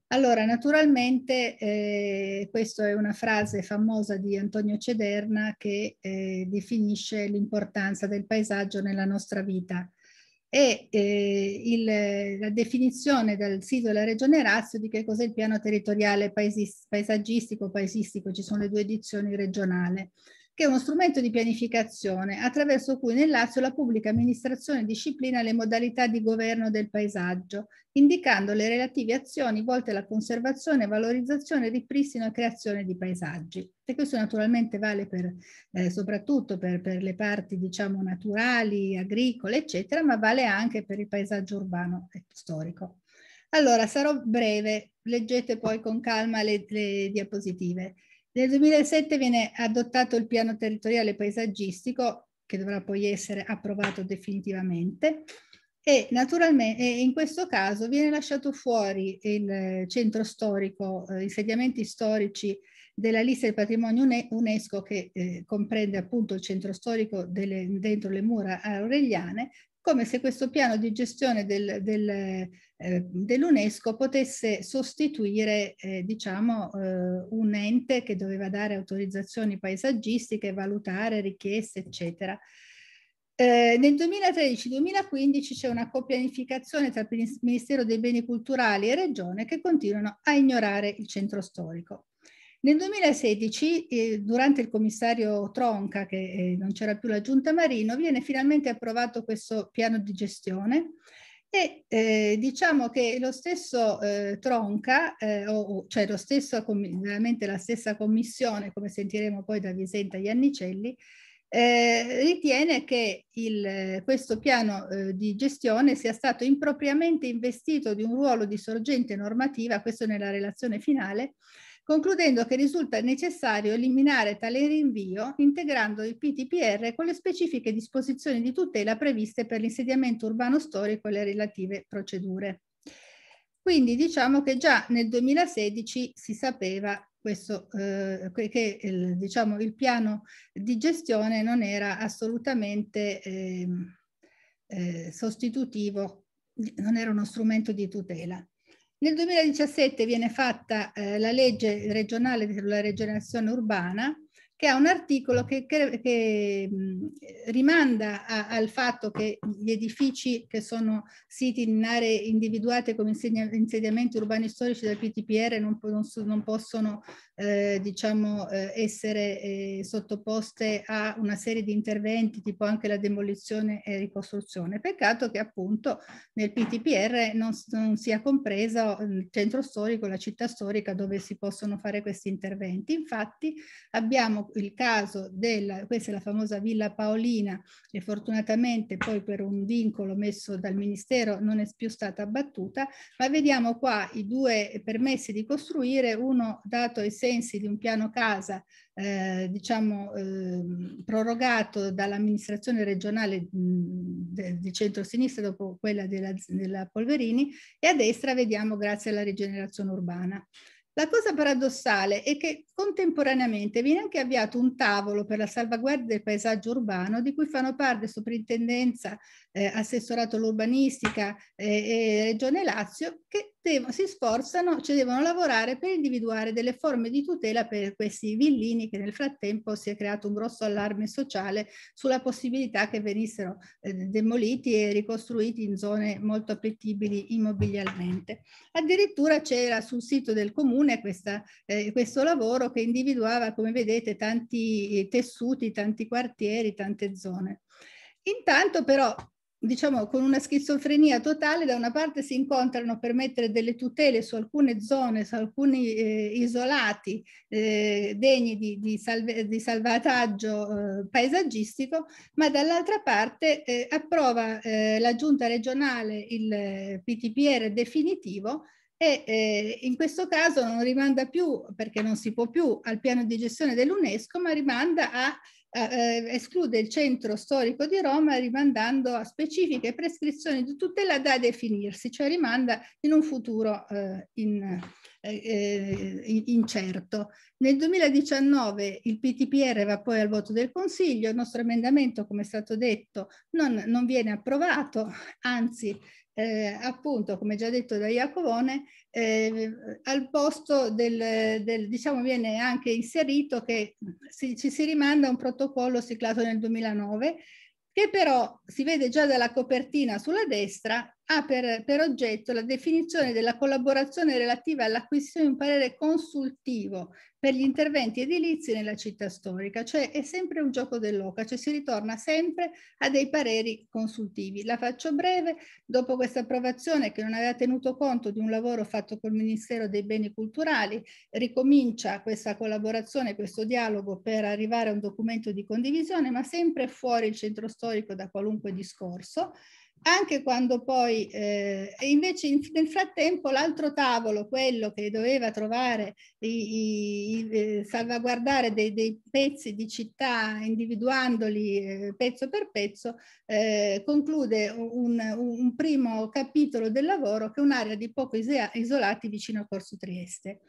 Allora, naturalmente, eh, questa è una frase famosa di Antonio Cederna che eh, definisce l'importanza del paesaggio nella nostra vita. E eh, il, la definizione dal sito della Regione Razio di che cos'è il piano territoriale paesaggistico, paesistico, ci sono le due edizioni regionale che è uno strumento di pianificazione attraverso cui nel Lazio la pubblica amministrazione disciplina le modalità di governo del paesaggio, indicando le relative azioni volte alla conservazione, valorizzazione, ripristino e creazione di paesaggi. E questo naturalmente vale per, eh, soprattutto per, per le parti diciamo, naturali, agricole, eccetera, ma vale anche per il paesaggio urbano e storico. Allora, sarò breve, leggete poi con calma le, le diapositive. Nel 2007 viene adottato il piano territoriale paesaggistico che dovrà poi essere approvato definitivamente e naturalmente in questo caso viene lasciato fuori il centro storico, eh, insediamenti storici della lista del patrimonio UNESCO che eh, comprende appunto il centro storico delle, dentro le mura aureliane come se questo piano di gestione del, del, eh, dell'UNESCO potesse sostituire eh, diciamo, eh, un ente che doveva dare autorizzazioni paesaggistiche, valutare richieste, eccetera. Eh, nel 2013-2015 c'è una copianificazione tra il Ministero dei Beni Culturali e Regione che continuano a ignorare il centro storico. Nel 2016, eh, durante il commissario Tronca, che eh, non c'era più la giunta Marino, viene finalmente approvato questo piano di gestione e eh, diciamo che lo stesso eh, Tronca, eh, o, cioè lo stesso, veramente la stessa commissione, come sentiremo poi da Visenta Iannicelli, eh, ritiene che il, questo piano eh, di gestione sia stato impropriamente investito di un ruolo di sorgente normativa, questo nella relazione finale, concludendo che risulta necessario eliminare tale rinvio integrando il PTPR con le specifiche disposizioni di tutela previste per l'insediamento urbano storico e le relative procedure. Quindi diciamo che già nel 2016 si sapeva questo, eh, che il, diciamo, il piano di gestione non era assolutamente eh, eh, sostitutivo, non era uno strumento di tutela. Nel 2017 viene fatta eh, la legge regionale sulla rigenerazione urbana che ha un articolo che, che, che rimanda a, al fatto che gli edifici che sono siti in aree individuate come insediamenti urbani storici dal PTPR non, non, non possono eh, diciamo, eh, essere eh, sottoposte a una serie di interventi tipo anche la demolizione e ricostruzione. Peccato che appunto nel PTPR non, non sia compresa mm, il centro storico, la città storica dove si possono fare questi interventi. Infatti abbiamo il caso della, questa è la famosa Villa Paolina e fortunatamente poi per un vincolo messo dal Ministero non è più stata abbattuta, ma vediamo qua i due permessi di costruire, uno dato ai 6 sensi di un piano casa eh, diciamo, eh, prorogato dall'amministrazione regionale mh, di centro-sinistra dopo quella della, della Polverini e a destra vediamo grazie alla rigenerazione urbana. La cosa paradossale è che contemporaneamente viene anche avviato un tavolo per la salvaguardia del paesaggio urbano di cui fanno parte Soprintendenza, eh, Assessorato all'Urbanistica eh, e Regione Lazio che devo, si sforzano, cioè devono lavorare per individuare delle forme di tutela per questi villini che nel frattempo si è creato un grosso allarme sociale sulla possibilità che venissero eh, demoliti e ricostruiti in zone molto appetibili immobiliarmente. Addirittura c'era sul sito del comune questa, eh, questo lavoro che individuava, come vedete, tanti eh, tessuti, tanti quartieri, tante zone. Intanto però diciamo, con una schizofrenia totale, da una parte si incontrano per mettere delle tutele su alcune zone, su alcuni eh, isolati eh, degni di, di, salve, di salvataggio eh, paesaggistico, ma dall'altra parte eh, approva eh, la giunta regionale il eh, PTPR definitivo e eh, in questo caso non rimanda più, perché non si può più, al piano di gestione dell'UNESCO, ma rimanda a eh, eh, esclude il centro storico di Roma rimandando a specifiche prescrizioni di tutela da definirsi, cioè rimanda in un futuro eh, in, eh, eh incerto. Nel 2019 il PTPR va poi al voto del Consiglio, il nostro emendamento, come è stato detto, non, non viene approvato, anzi eh, appunto, come già detto da Iacovone, eh, al posto del, del, diciamo, viene anche inserito che si, ci si rimanda a un protocollo siglato nel 2009, che però si vede già dalla copertina sulla destra ha per, per oggetto la definizione della collaborazione relativa all'acquisizione di un parere consultivo per gli interventi edilizi nella città storica, cioè è sempre un gioco dell'oca, cioè si ritorna sempre a dei pareri consultivi. La faccio breve, dopo questa approvazione che non aveva tenuto conto di un lavoro fatto col Ministero dei Beni Culturali, ricomincia questa collaborazione, questo dialogo per arrivare a un documento di condivisione, ma sempre fuori il centro storico da qualunque discorso anche quando poi, eh, invece in, nel frattempo l'altro tavolo, quello che doveva trovare, i, i, i, eh, salvaguardare dei, dei, pezzi di città individuandoli eh, pezzo per pezzo, eh, conclude un, un, primo capitolo del lavoro che è un'area di poco isolati vicino a Corso Trieste.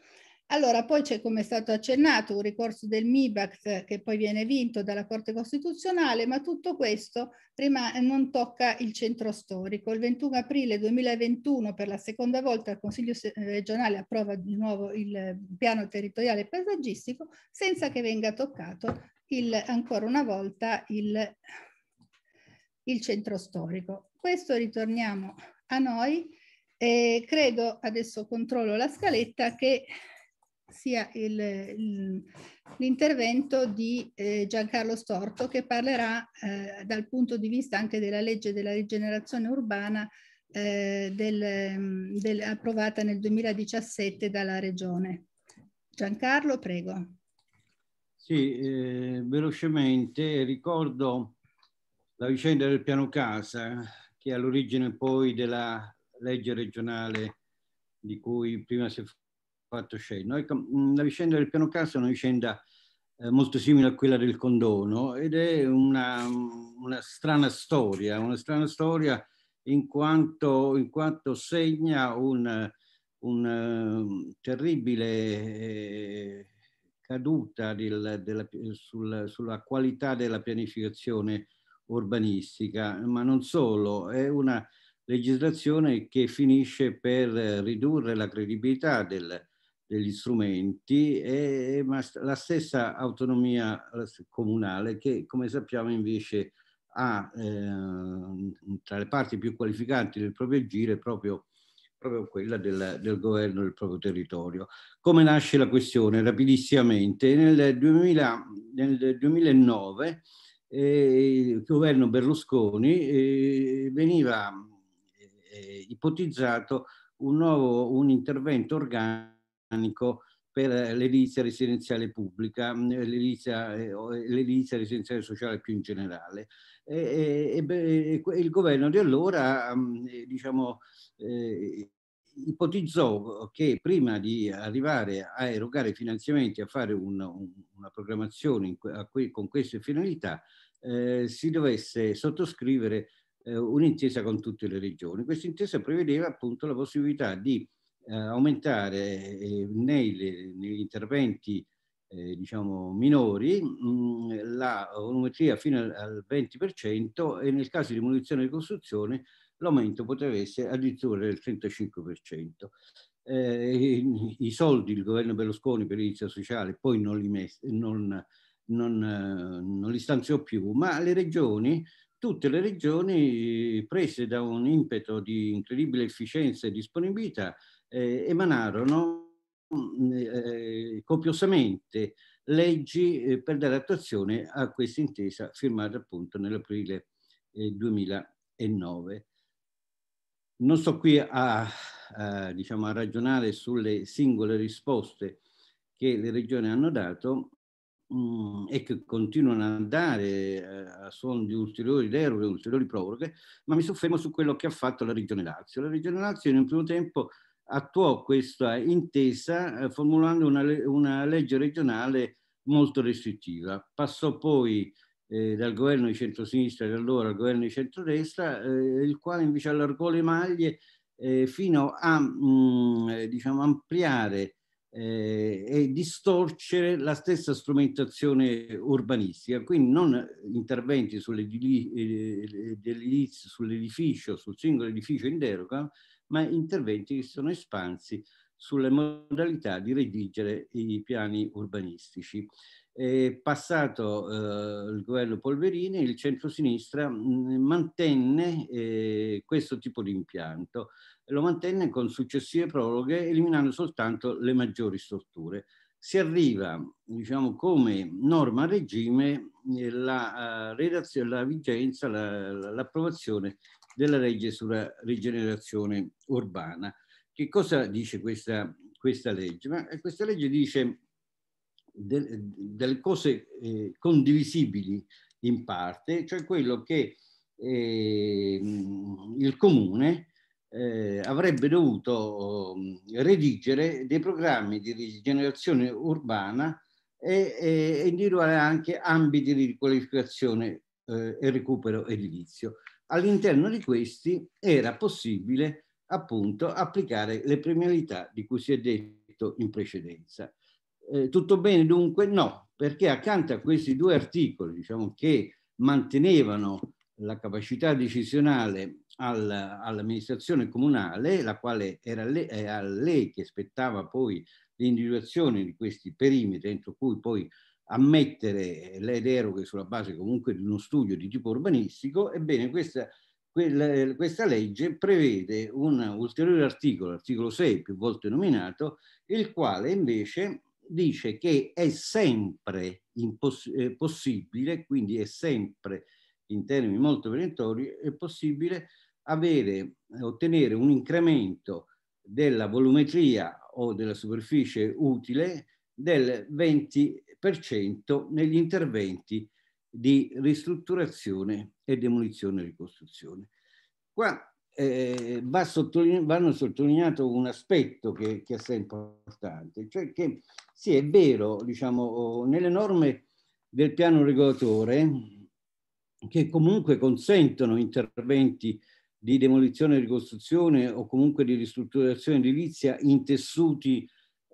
Allora, poi c'è, come è stato accennato, un ricorso del MIBACT che poi viene vinto dalla Corte Costituzionale, ma tutto questo eh, non tocca il centro storico. Il 21 aprile 2021, per la seconda volta, il Consiglio eh, regionale approva di nuovo il eh, piano territoriale paesaggistico senza che venga toccato il, ancora una volta il, il centro storico. Questo ritorniamo a noi. E credo, adesso controllo la scaletta, che sia l'intervento di eh, Giancarlo Storto che parlerà eh, dal punto di vista anche della legge della rigenerazione urbana eh, del, del, approvata nel 2017 dalla Regione. Giancarlo, prego. Sì, eh, velocemente ricordo la vicenda del piano casa che è all'origine poi della legge regionale di cui prima si è fatto Shell. Noi, mm, la vicenda del piano casa è una vicenda eh, molto simile a quella del condono ed è una, mm, una strana storia, una strana storia in quanto, in quanto segna un, un mm, terribile eh, caduta del, della, sul, sulla qualità della pianificazione urbanistica, ma non solo, è una legislazione che finisce per ridurre la credibilità del, degli strumenti, e, ma la stessa autonomia comunale che, come sappiamo, invece ha eh, tra le parti più qualificanti del proprio agire proprio, proprio quella del, del, governo del proprio territorio. Come nasce la questione? Rapidissimamente, nel, 2000, nel 2009 eh, il governo Berlusconi eh, veniva eh, ipotizzato un nuovo un intervento organico organico per l'edilizia residenziale pubblica, mm, eh, l'edilizia, residenziale sociale più in generale. E, e, e il governo di allora, mm, eh, diciamo, eh, ipotizzò che prima di arrivare a erogare finanziamenti, a fare un, un, una programmazione que, con queste finalità, eh, si dovesse sottoscrivere eh, un'intesa con tutte le regioni. Questa intesa prevedeva appunto la possibilità di eh, aumentare eh, nei, negli interventi eh, diciamo minori mh, mm, la volumetria fino al, al 20% e nel caso di munizione e costruzione l'aumento potrebbe essere addirittura del 35%. Eh, I soldi del governo Berlusconi per l'edilizia sociale poi non li, mess- non, non, eh, non li stanziò più, ma le regioni, tutte le regioni prese da un impeto di incredibile efficienza e disponibilità, eh, emanarono mm, eh, eh, copiosamente leggi eh, per dare attuazione a questa intesa firmata appunto nell'aprile 2009. Eh, non sto qui a, a, diciamo, a ragionare sulle singole risposte che le regioni hanno dato, mm, e che continuano a dare a suon di ulteriori deroghe, ulteriori proroghe, ma mi soffermo su quello che ha fatto la Regione Lazio. La Regione Lazio in un primo tempo attuò questa intesa eh, formulando una, una legge regionale molto restrittiva. Passò poi eh, dal governo di centrosinistra di allora al governo di centrodestra, eh, il quale invece allargò le maglie eh, fino a mh, mm, eh, diciamo, ampliare eh, e distorcere la stessa strumentazione urbanistica, quindi non interventi sull'edilizio, sull sull'edificio, sul singolo edificio in deroga, ma interventi che sono espansi sulle modalità di redigere i piani urbanistici. E passato eh, il governo Polverini, il centro-sinistra mm, mantenne eh, questo tipo di impianto, lo mantenne con successive proroghe, eliminando soltanto le maggiori strutture. Si arriva, diciamo, come norma regime eh, la, uh, redazione, la vigenza, l'approvazione della legge sulla rigenerazione urbana. Che cosa dice questa, questa legge? Ma eh, questa legge dice delle cose eh, condivisibili in parte, cioè quello che eh, il comune eh, avrebbe dovuto ehm, redigere dei programmi di rigenerazione urbana e, e individuare anche ambiti di riqualificazione eh, e recupero edilizio all'interno di questi era possibile appunto applicare le premialità di cui si è detto in precedenza. Eh, tutto bene dunque? No, perché accanto a questi due articoli diciamo, che mantenevano la capacità decisionale al, all'amministrazione comunale, la quale era le, a lei che spettava poi l'individuazione di questi perimetri entro cui poi ammettere eh, le deroghe sulla base comunque di uno studio di tipo urbanistico, ebbene questa, eh, questa legge prevede un ulteriore articolo, l'articolo 6 più volte nominato, il quale invece dice che è sempre eh, possibile, quindi è sempre in termini molto perentori, è possibile avere, eh, ottenere un incremento della volumetria o della superficie utile del 20 3% negli interventi di ristrutturazione e demolizione e ricostruzione. Qua eh, va sottoline vanno sottolineato un aspetto che, che è assai importante, cioè che sì è vero, diciamo, nelle norme del piano regolatore che comunque consentono interventi di demolizione e ricostruzione o comunque di ristrutturazione edilizia in tessuti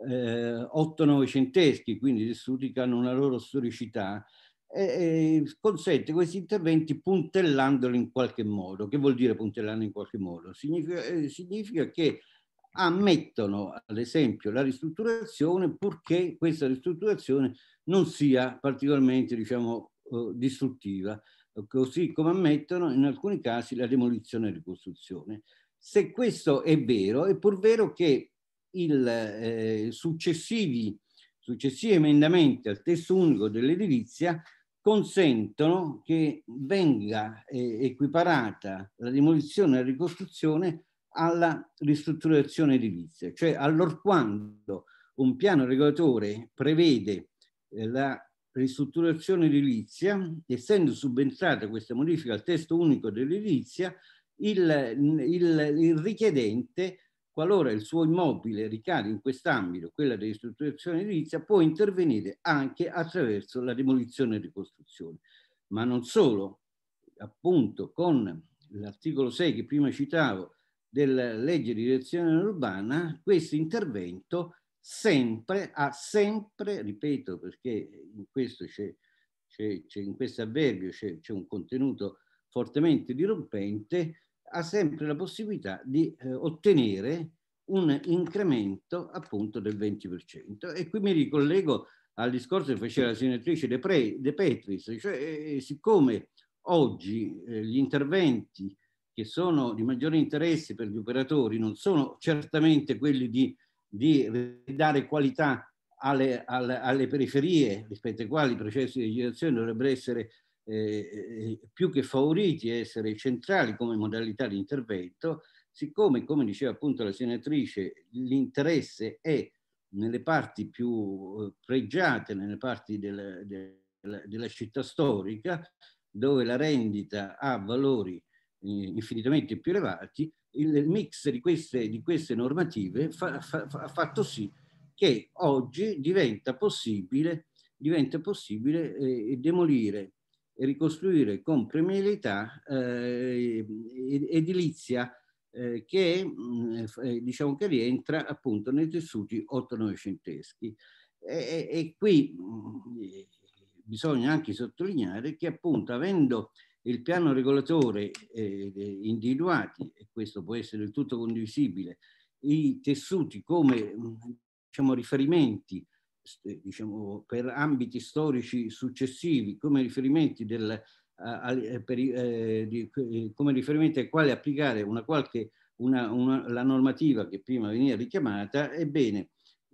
eh, 8-novecenteschi, quindi gli che hanno una loro storicità, eh, consente questi interventi puntellandoli in qualche modo. Che vuol dire puntellandoli in qualche modo? Significa, eh, significa che ammettono ad esempio la ristrutturazione purché questa ristrutturazione non sia particolarmente diciamo, eh, distruttiva, così come ammettono in alcuni casi la demolizione e ricostruzione. Se questo è vero, è pur vero che il, eh, successivi, successivi emendamenti al testo unico dell'edilizia consentono che venga eh, equiparata la demolizione e la ricostruzione alla ristrutturazione edilizia, cioè allorquando un piano regolatore prevede eh, la ristrutturazione edilizia, essendo subentrata questa modifica al testo unico dell'edilizia, il, il, il richiedente Qualora il suo immobile ricade in quest'ambito, quella di ristrutturazione edilizia, può intervenire anche attraverso la demolizione e ricostruzione. Ma non solo, appunto con l'articolo 6 che prima citavo della legge di direzione urbana, questo intervento sempre, ha sempre, ripeto perché in questo c'è, c'è, c'è in questo avverbio c'è, c'è un contenuto fortemente dirompente, ha sempre la possibilità di eh, ottenere un incremento appunto del 20%. E qui mi ricollego al discorso che faceva la senatrice De, Pre, De Petris, cioè eh, eh, siccome oggi eh, gli interventi che sono di maggiore interesse per gli operatori non sono certamente quelli di, di dare qualità alle, alle, alle periferie rispetto ai quali i processi di legislazione dovrebbero essere eh, più che favoriti a essere centrali come modalità di intervento, siccome, come diceva appunto la senatrice, l'interesse è nelle parti più eh, pregiate, nelle parti della, della, della città storica, dove la rendita ha valori eh, infinitamente più elevati, il mix di queste, di queste normative fa, fa, fa, ha fatto sì che oggi diventa possibile, diventa possibile eh, demolire ricostruire con premialità eh, edilizia eh, che, mh, mm, eh, diciamo che rientra appunto nei tessuti otto-novecenteschi. eschi E, e, qui mh, mm, bisogna anche sottolineare che appunto avendo il piano regolatore eh, individuati, e questo può essere del tutto condivisibile, i tessuti come mh, mm, diciamo, riferimenti diciamo, per ambiti storici successivi come riferimenti, del, uh, per, uh, di, come riferimenti ai quali applicare una qualche, una, una, la normativa che prima veniva richiamata, ebbene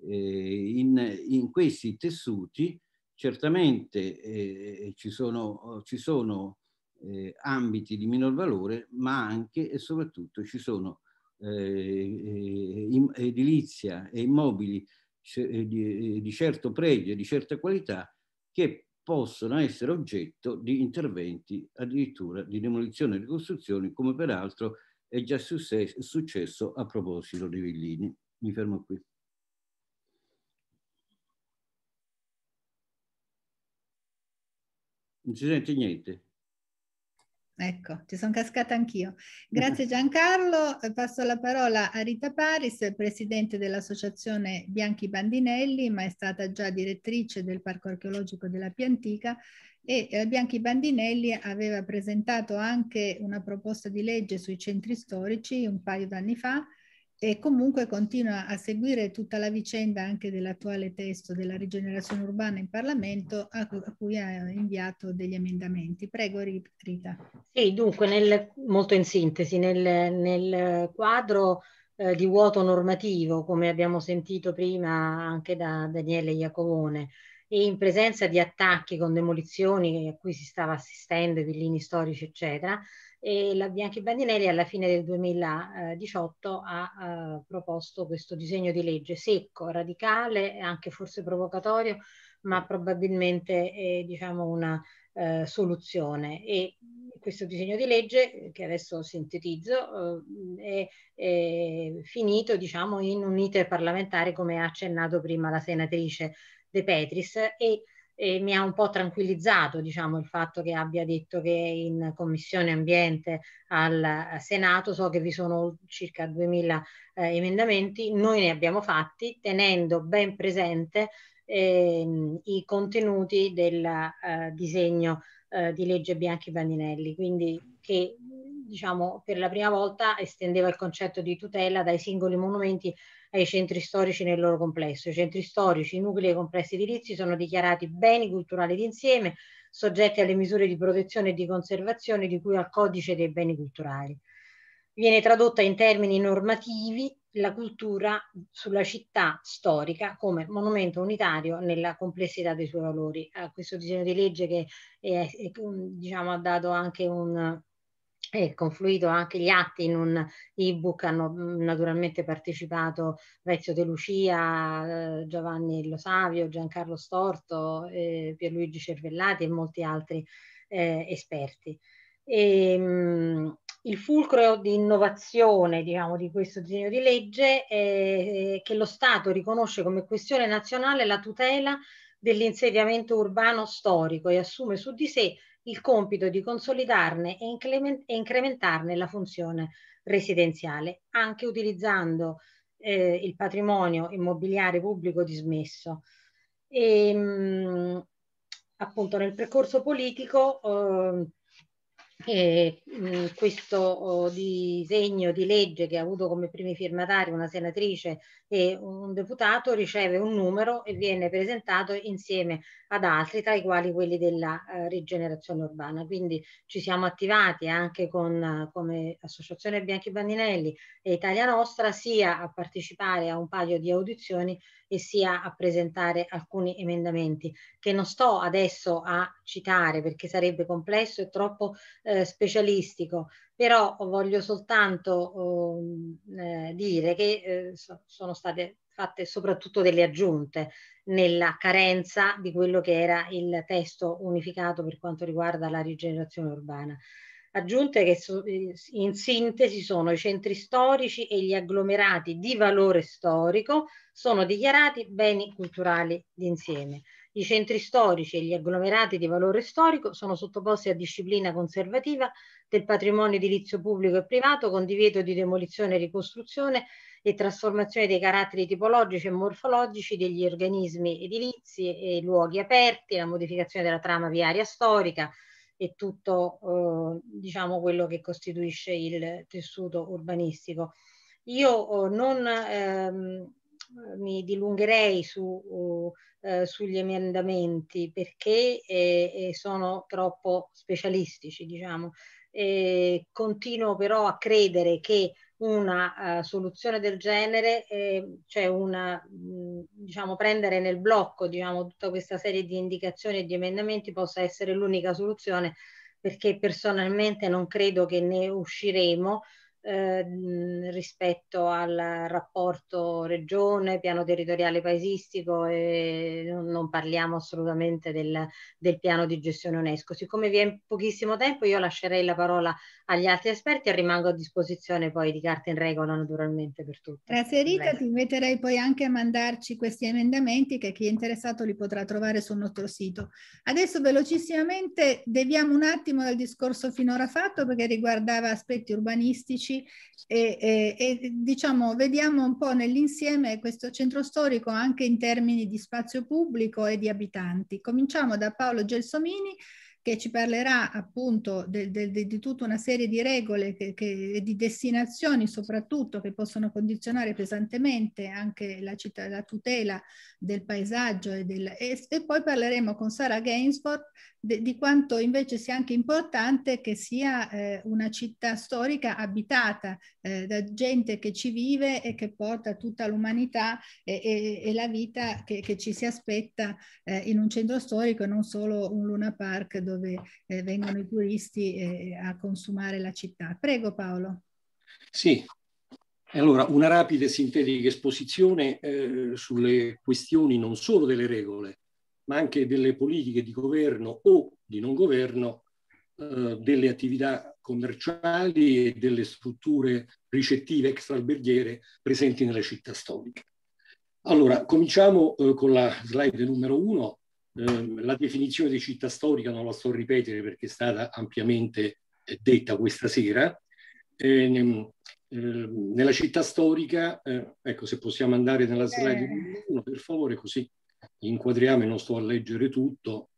eh, in, in, questi tessuti certamente eh, ci sono, ci sono eh, ambiti di minor valore, ma anche e soprattutto ci sono eh, edilizia e immobili eh, di, eh, di certo pregio e di certa qualità che possono essere oggetto di interventi addirittura di demolizione e ricostruzioni, come peraltro è già successo a proposito dei Villini. Mi fermo qui. Non si sente niente? Ecco, ci sono cascata anch'io. Grazie Giancarlo. Eh, passo la parola a Rita Paris, presidente dell'associazione Bianchi Bandinelli, ma è stata già direttrice del Parco archeologico della Piantica e eh, Bianchi Bandinelli aveva presentato anche una proposta di legge sui centri storici un paio d'anni fa e comunque continua a seguire tutta la vicenda anche dell'attuale testo della rigenerazione urbana in Parlamento a cui ha inviato degli emendamenti. Prego Rita. Sì, dunque nel, molto in sintesi, nel, nel quadro eh, di vuoto normativo, come abbiamo sentito prima anche da Daniele Iacomone, e in presenza di attacchi con demolizioni a cui si stava assistendo, i villini storici, eccetera, e la Bianchi Bandinelli alla fine del 2018 ha eh, proposto questo disegno di legge secco, radicale, anche forse provocatorio, ma probabilmente è diciamo, una eh, soluzione. E questo disegno di legge, che adesso sintetizzo, eh, è, è, finito diciamo, in un iter parlamentare come ha accennato prima la senatrice De Petris e e mi ha un po' tranquillizzato diciamo, il fatto che abbia detto che in Commissione Ambiente al eh, Senato so che vi sono circa 2000 eh, emendamenti, noi ne abbiamo fatti tenendo ben presente eh, i contenuti del eh, disegno eh, di legge Bianchi Bandinelli. Quindi che diciamo, per la prima volta estendeva il concetto di tutela dai singoli monumenti ai centri storici nel loro complesso. I centri storici, i nuclei e i complessi edilizi sono dichiarati beni culturali d'insieme, soggetti alle misure di protezione e di conservazione di cui al codice dei beni culturali. Viene tradotta in termini normativi la cultura sulla città storica come monumento unitario nella complessità dei suoi valori. Eh, questo disegno di legge che è, è, diciamo, ha dato anche un, e confluito anche gli atti in un ebook, hanno mhmm, naturalmente partecipato Rezio De Lucia, eh, Giovanni Lo Savio, Giancarlo Storto, eh, Pierluigi Cervellati e molti altri eh, esperti. E, ehm, mh, il fulcro di innovazione diciamo, di questo disegno di legge è che lo Stato riconosce come questione nazionale la tutela dell'insediamento urbano storico e assume su di sé il compito di consolidarne e, e incrementarne la funzione residenziale, anche utilizzando eh, il patrimonio immobiliare pubblico dismesso. E, ehm, mh, appunto nel percorso politico eh, e, mh, mm, questo oh, disegno di legge che ha avuto come primi firmatari una senatrice e un deputato riceve un numero e viene presentato insieme ad altri, tra i quali quelli della eh, rigenerazione urbana. Quindi ci siamo attivati anche con, come Associazione Bianchi Bandinelli e Italia Nostra sia a partecipare a un paio di audizioni e sia a presentare alcuni emendamenti che non sto adesso a citare perché sarebbe complesso e troppo eh, specialistico, però voglio soltanto uhm, eh, dire che eh, so, sono state fatte soprattutto delle aggiunte nella carenza di quello che era il testo unificato per quanto riguarda la rigenerazione urbana. Aggiunte che so, eh, in sintesi sono i centri storici e gli agglomerati di valore storico sono dichiarati beni culturali d'insieme. I centri storici e gli agglomerati di valore storico sono sottoposti a disciplina conservativa del patrimonio edilizio pubblico e privato con divieto di demolizione e ricostruzione e trasformazione dei caratteri tipologici e morfologici degli organismi edilizi e luoghi aperti, la modificazione della trama viaria storica e tutto eh, diciamo quello che costituisce il tessuto urbanistico. Io eh, non ehm, mi dilungherei su uh, eh, sugli emendamenti perché eh, eh, sono troppo specialistici, diciamo. E continuo però a credere che una uh, soluzione del genere, eh, cioè una, mh, diciamo, prendere nel blocco diciamo, tutta questa serie di indicazioni e di emendamenti possa essere l'unica soluzione perché personalmente non credo che ne usciremo Ehm, rispetto al rapporto regione, piano territoriale paesistico e non, non parliamo assolutamente del, del, piano di gestione UNESCO. Siccome vi è pochissimo tempo io lascerei la parola agli altri esperti e rimango a disposizione poi di carte in regola naturalmente per tutti. Grazie Rita, Prego. ti inviterei poi anche a mandarci questi emendamenti che chi è interessato li potrà trovare sul nostro sito. Adesso velocissimamente deviamo un attimo dal discorso finora fatto perché riguardava aspetti urbanistici storici e, e, e diciamo, vediamo un po' nell'insieme questo centro storico anche in termini di spazio pubblico e di abitanti. Cominciamo da Paolo Gelsomini che ci parlerà appunto de, de, di tutta una serie di regole e di destinazioni soprattutto che possono condizionare pesantemente anche la, città, la tutela del paesaggio e, del, e, e, poi parleremo con Sara Gainsford di quanto invece sia anche importante che sia eh, una città storica abitata eh, da gente che ci vive e che porta tutta l'umanità e, e, e, la vita che, che ci si aspetta eh, in un centro storico e non solo un Luna Park dove dove eh, vengono i turisti eh, a consumare la città. Prego Paolo. Sì, allora una rapida e sintetica esposizione eh, sulle questioni non solo delle regole, ma anche delle politiche di governo o di non governo eh, delle attività commerciali e delle strutture ricettive extraalberghiere presenti nella città storica. Allora, cominciamo eh, con la slide numero uno, Ehm, la definizione di città storica non la sto a ripetere perché è stata ampiamente eh, detta questa sera. Eh, nella città storica, eh, ecco se possiamo andare nella slide 1 eh. per favore così inquadriamo e non sto a leggere tutto,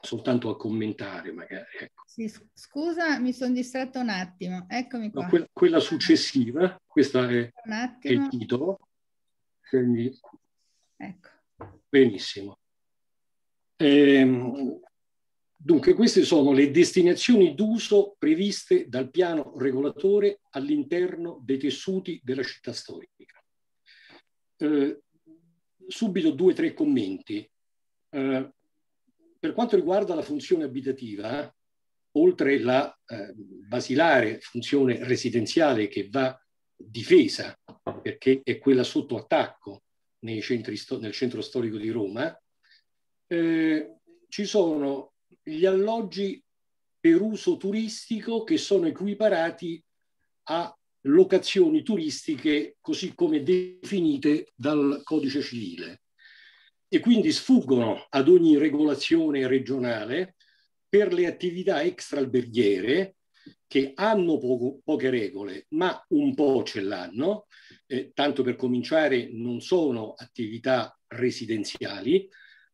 soltanto a commentare magari. Ecco. Sì, scusa, mi sono distratto un attimo, eccomi qua. No, quella, quella, successiva, questa è, è il titolo. Quindi, ecco. Benissimo. Ehm, dunque, queste sono le destinazioni d'uso previste dal piano regolatore all'interno dei tessuti della città storica. Eh, subito due o tre commenti. Eh, per quanto riguarda la funzione abitativa, oltre la eh, basilare funzione residenziale che va difesa, perché è quella sotto attacco nel centro storico di Roma, eh, ci sono gli alloggi per uso turistico che sono equiparati a locazioni turistiche così come definite dal codice civile e quindi sfuggono ad ogni regolazione regionale per le attività extraalberghiere che hanno poco, poche regole, ma un po' ce l'hanno, eh, tanto per cominciare non sono attività residenziali,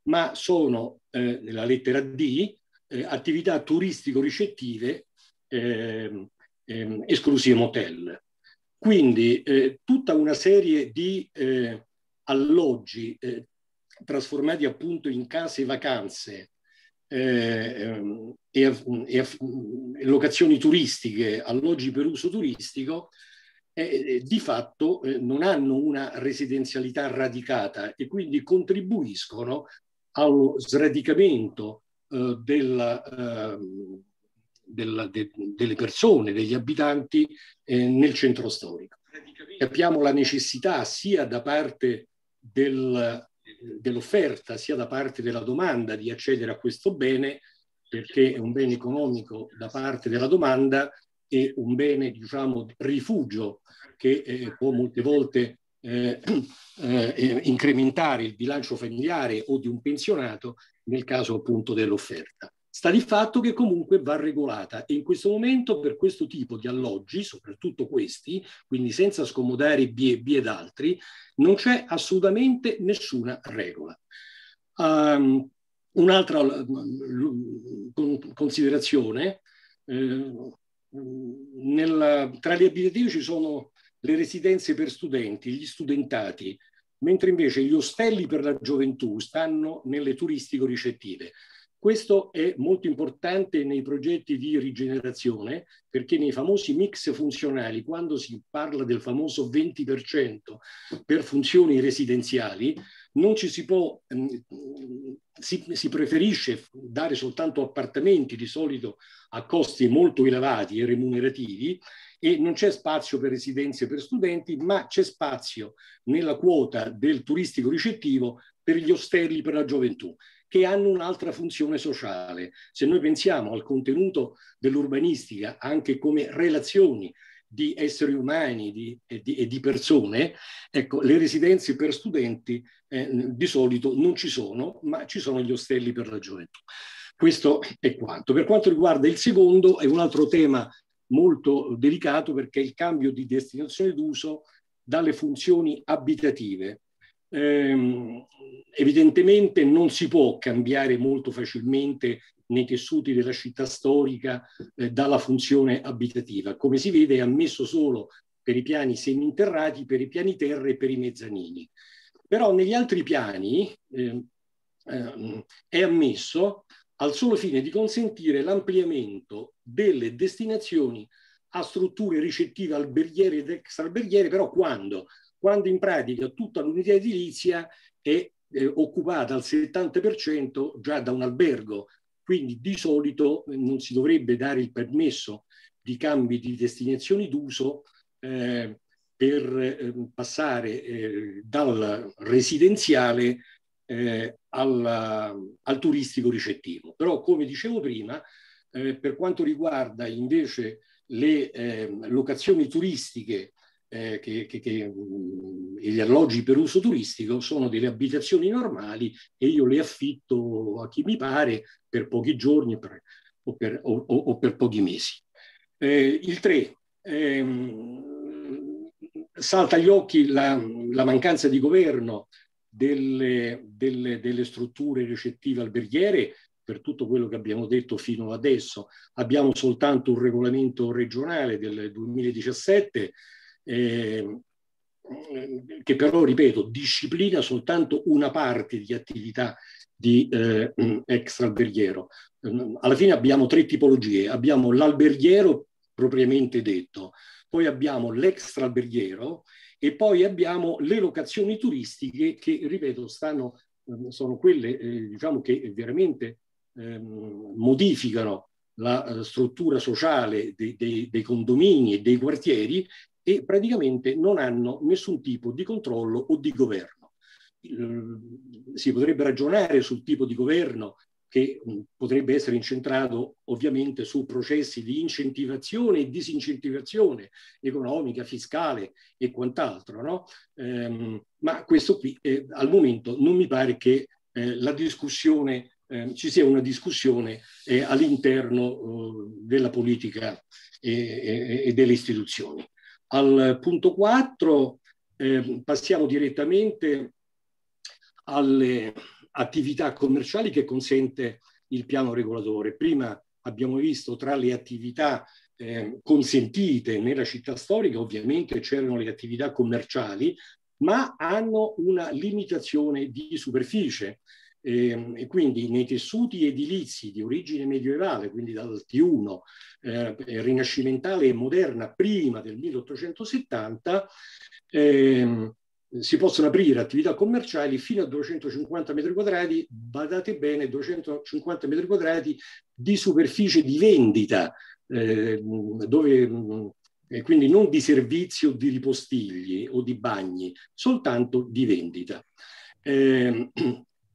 ma sono eh, nella lettera D eh, attività turistico-ricettive ehm, ehm, esclusive motel. Quindi eh, tutta una serie di eh, alloggi eh, trasformati appunto in case vacanze eh, ehm, e, e, locazioni turistiche, alloggi per uso turistico, eh, di fatto eh, non hanno una residenzialità radicata e quindi contribuiscono a sradicamento eh, della, eh, della, de, delle persone, degli abitanti eh, nel centro storico. Capiamo la necessità sia da parte del, dell'offerta sia da parte della domanda di accedere a questo bene perché è un bene economico da parte della domanda e un bene, diciamo, rifugio che eh, può molte volte eh, eh, eh, incrementare il bilancio familiare o di un pensionato nel caso appunto dell'offerta. Sta di fatto che comunque va regolata e in questo momento per questo tipo di alloggi, soprattutto questi, quindi senza scomodare BB ed altri, non c'è assolutamente nessuna regola. Um, un'altra considerazione, eh, nel, tra gli abitativi ci sono le residenze per studenti, gli studentati, mentre invece gli ostelli per la gioventù stanno nelle turistico-ricettive. Questo è molto importante nei progetti di rigenerazione perché nei famosi mix funzionali, quando si parla del famoso 20% per funzioni residenziali, non ci si può, mm, si, si, preferisce dare soltanto appartamenti di solito a costi molto elevati e remunerativi e non c'è spazio per residenze per studenti, ma c'è spazio nella quota del turistico ricettivo per gli ostelli per la gioventù, che hanno un'altra funzione sociale. Se noi pensiamo al contenuto dell'urbanistica anche come relazioni di esseri umani di, e, di, e, di, persone, ecco, le residenze per studenti eh, di solito non ci sono, ma ci sono gli ostelli per la gioventù. Questo è quanto. Per quanto riguarda il secondo, è un altro tema molto delicato perché il cambio di destinazione d'uso dalle funzioni abitative. Eh, evidentemente non si può cambiare molto facilmente nei tessuti della città storica eh, dalla funzione abitativa. Come si vede è ammesso solo per i piani seminterrati, per i piani terra e per i mezzanini. Però negli altri piani eh, è ammesso al solo fine di consentire l'ampliamento delle destinazioni a strutture ricettive alberghiere ed extraalberghiere, però quando? Quando in pratica tutta l'unità edilizia è eh, occupata al 70% già da un albergo, quindi di solito eh, non si dovrebbe dare il permesso di cambi di destinazioni d'uso eh, per ehm, eh, passare dal residenziale eh, al, al turistico ricettivo. Però come dicevo prima, eh, per quanto riguarda invece le eh, locazioni turistiche eh, che, che, che, e mm, gli alloggi per uso turistico sono delle abitazioni normali e io le affitto a chi mi pare per pochi giorni per, o, per, o, o, per, pochi mesi. Eh, il 3. Ehm, salta agli occhi la, la, mancanza di governo delle, delle, delle strutture ricettive alberghiere per tutto quello che abbiamo detto fino adesso. Abbiamo soltanto un regolamento regionale del 2017 eh, ehm, che però, ripeto, disciplina soltanto una parte di attività di eh, mm, extraalberghiero. Ehm, alla fine abbiamo tre tipologie. Abbiamo l'alberghiero propriamente detto, poi abbiamo l'extraalberghiero e poi abbiamo le locazioni turistiche che, ripeto, stanno ehm, sono quelle eh, diciamo che veramente ehm, modificano la eh, struttura sociale dei, dei, dei condomini e dei quartieri e praticamente non hanno nessun tipo di controllo o di governo. Eh, si potrebbe ragionare sul tipo di governo che potrebbe essere incentrato ovviamente su processi di incentivazione e disincentivazione economica, fiscale e quant'altro, no? Ehm, ma questo qui eh, al momento non mi pare che eh, la discussione eh, ci sia una discussione eh, all'interno eh, della politica e, e, delle istituzioni. Al punto 4 ehm, passiamo direttamente alle attività commerciali che consente il piano regolatore. Prima abbiamo visto tra le attività eh, consentite nella città storica, ovviamente c'erano le attività commerciali, ma hanno una limitazione di superficie e, ehm, e, quindi nei tessuti edilizi di origine medievale, quindi dal T1, eh, rinascimentale e moderna prima del 1870, eh, si possono aprire attività commerciali fino a 250 metri quadrati, badate bene, 250 metri quadrati di superficie di vendita, eh, dove, quindi non di servizio di ripostigli o di bagni, soltanto di vendita. Eh,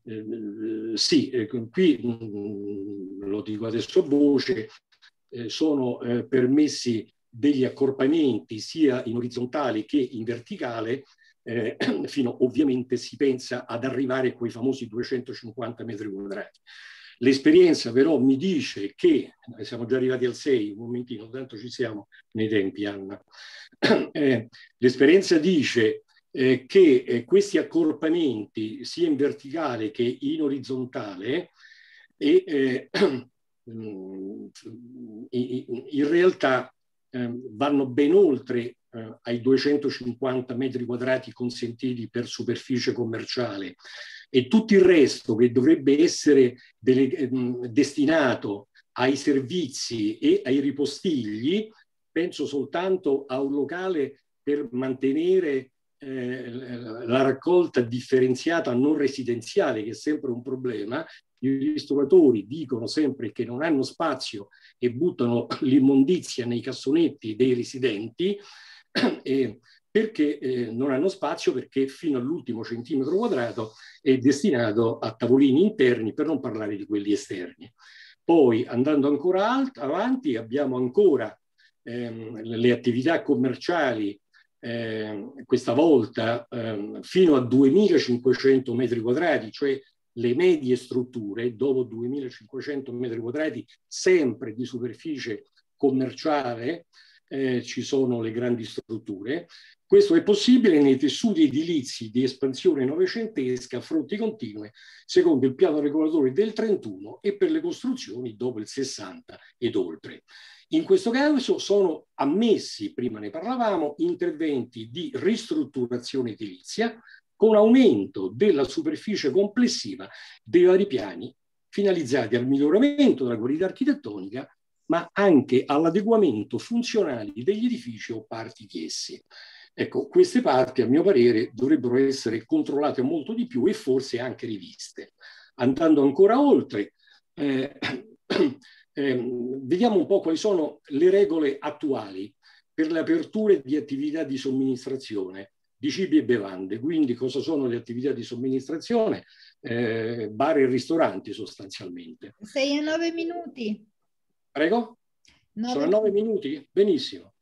eh, eh, sì, eh, qui mm, lo dico adesso a voce, eh, sono eh, permessi degli accorpamenti sia in orizzontale che in verticale, fino ovviamente si pensa ad arrivare a quei famosi 250 metri quadrati. L'esperienza però mi dice che, siamo già arrivati al 6, un momentino, tanto ci siamo nei tempi Anna, l'esperienza dice eh, che eh, questi accorpamenti sia in verticale che in orizzontale e, eh, mm, in realtà ehm, vanno ben oltre eh, ai 250 metri quadrati consentiti per superficie commerciale e tutto il resto che dovrebbe essere delle, ehm, destinato ai servizi e ai ripostigli, penso soltanto a un locale per mantenere eh, la raccolta differenziata non residenziale, che è sempre un problema, gli ristoratori dicono sempre che non hanno spazio e buttano l'immondizia nei cassonetti dei residenti, E perché eh, non hanno spazio perché fino all'ultimo centimetro quadrato è destinato a tavolini interni, per non parlare di quelli esterni. Poi andando ancora alt- avanti abbiamo ancora ehm, le attività commerciali eh, questa volta eh, fino a 2500 metri quadrati, cioè le medie strutture dopo 2500 metri quadrati sempre di superficie commerciale eh, ci sono le grandi strutture. Questo è possibile nei tessuti edilizi di espansione novecentesca a fronti continue secondo il piano regolatore del 31 e per le costruzioni dopo il 60 ed oltre. In questo caso sono ammessi, prima ne parlavamo, interventi di ristrutturazione edilizia con aumento della superficie complessiva dei vari piani finalizzati al miglioramento della qualità architettonica ma anche all'adeguamento funzionale degli edifici o parti di essi. Ecco, queste parti, a mio parere, dovrebbero essere controllate molto di più e forse anche riviste. Andando ancora oltre, eh, ehm, vediamo un po' quali sono le regole attuali per le aperture di attività di somministrazione di cibi e bevande. Quindi cosa sono le attività di somministrazione? Eh, bar e ristoranti sostanzialmente. Sei a nove minuti. Prego? 9 sono 9 minuti? Benissimo.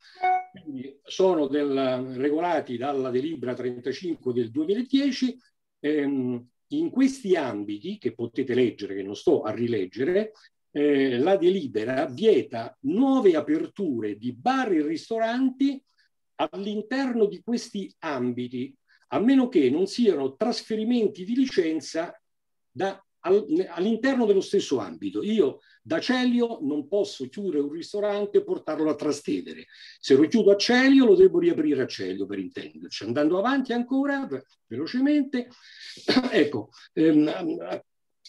Quindi sono del, regolati dalla delibera 35 del 2010. Ehm, in questi ambiti, che potete leggere, che non sto a rileggere, eh, la delibera vieta nuove aperture di bar e ristoranti all'interno di questi ambiti, a meno che non siano trasferimenti di licenza da, all, all'interno dello stesso ambito. Io da Celio non posso chiudere un ristorante e portarlo a Trastevere. Se lo chiudo a Celio lo devo riaprire a Celio, per intenderci. Andando avanti ancora, velocemente, ecco, ehm,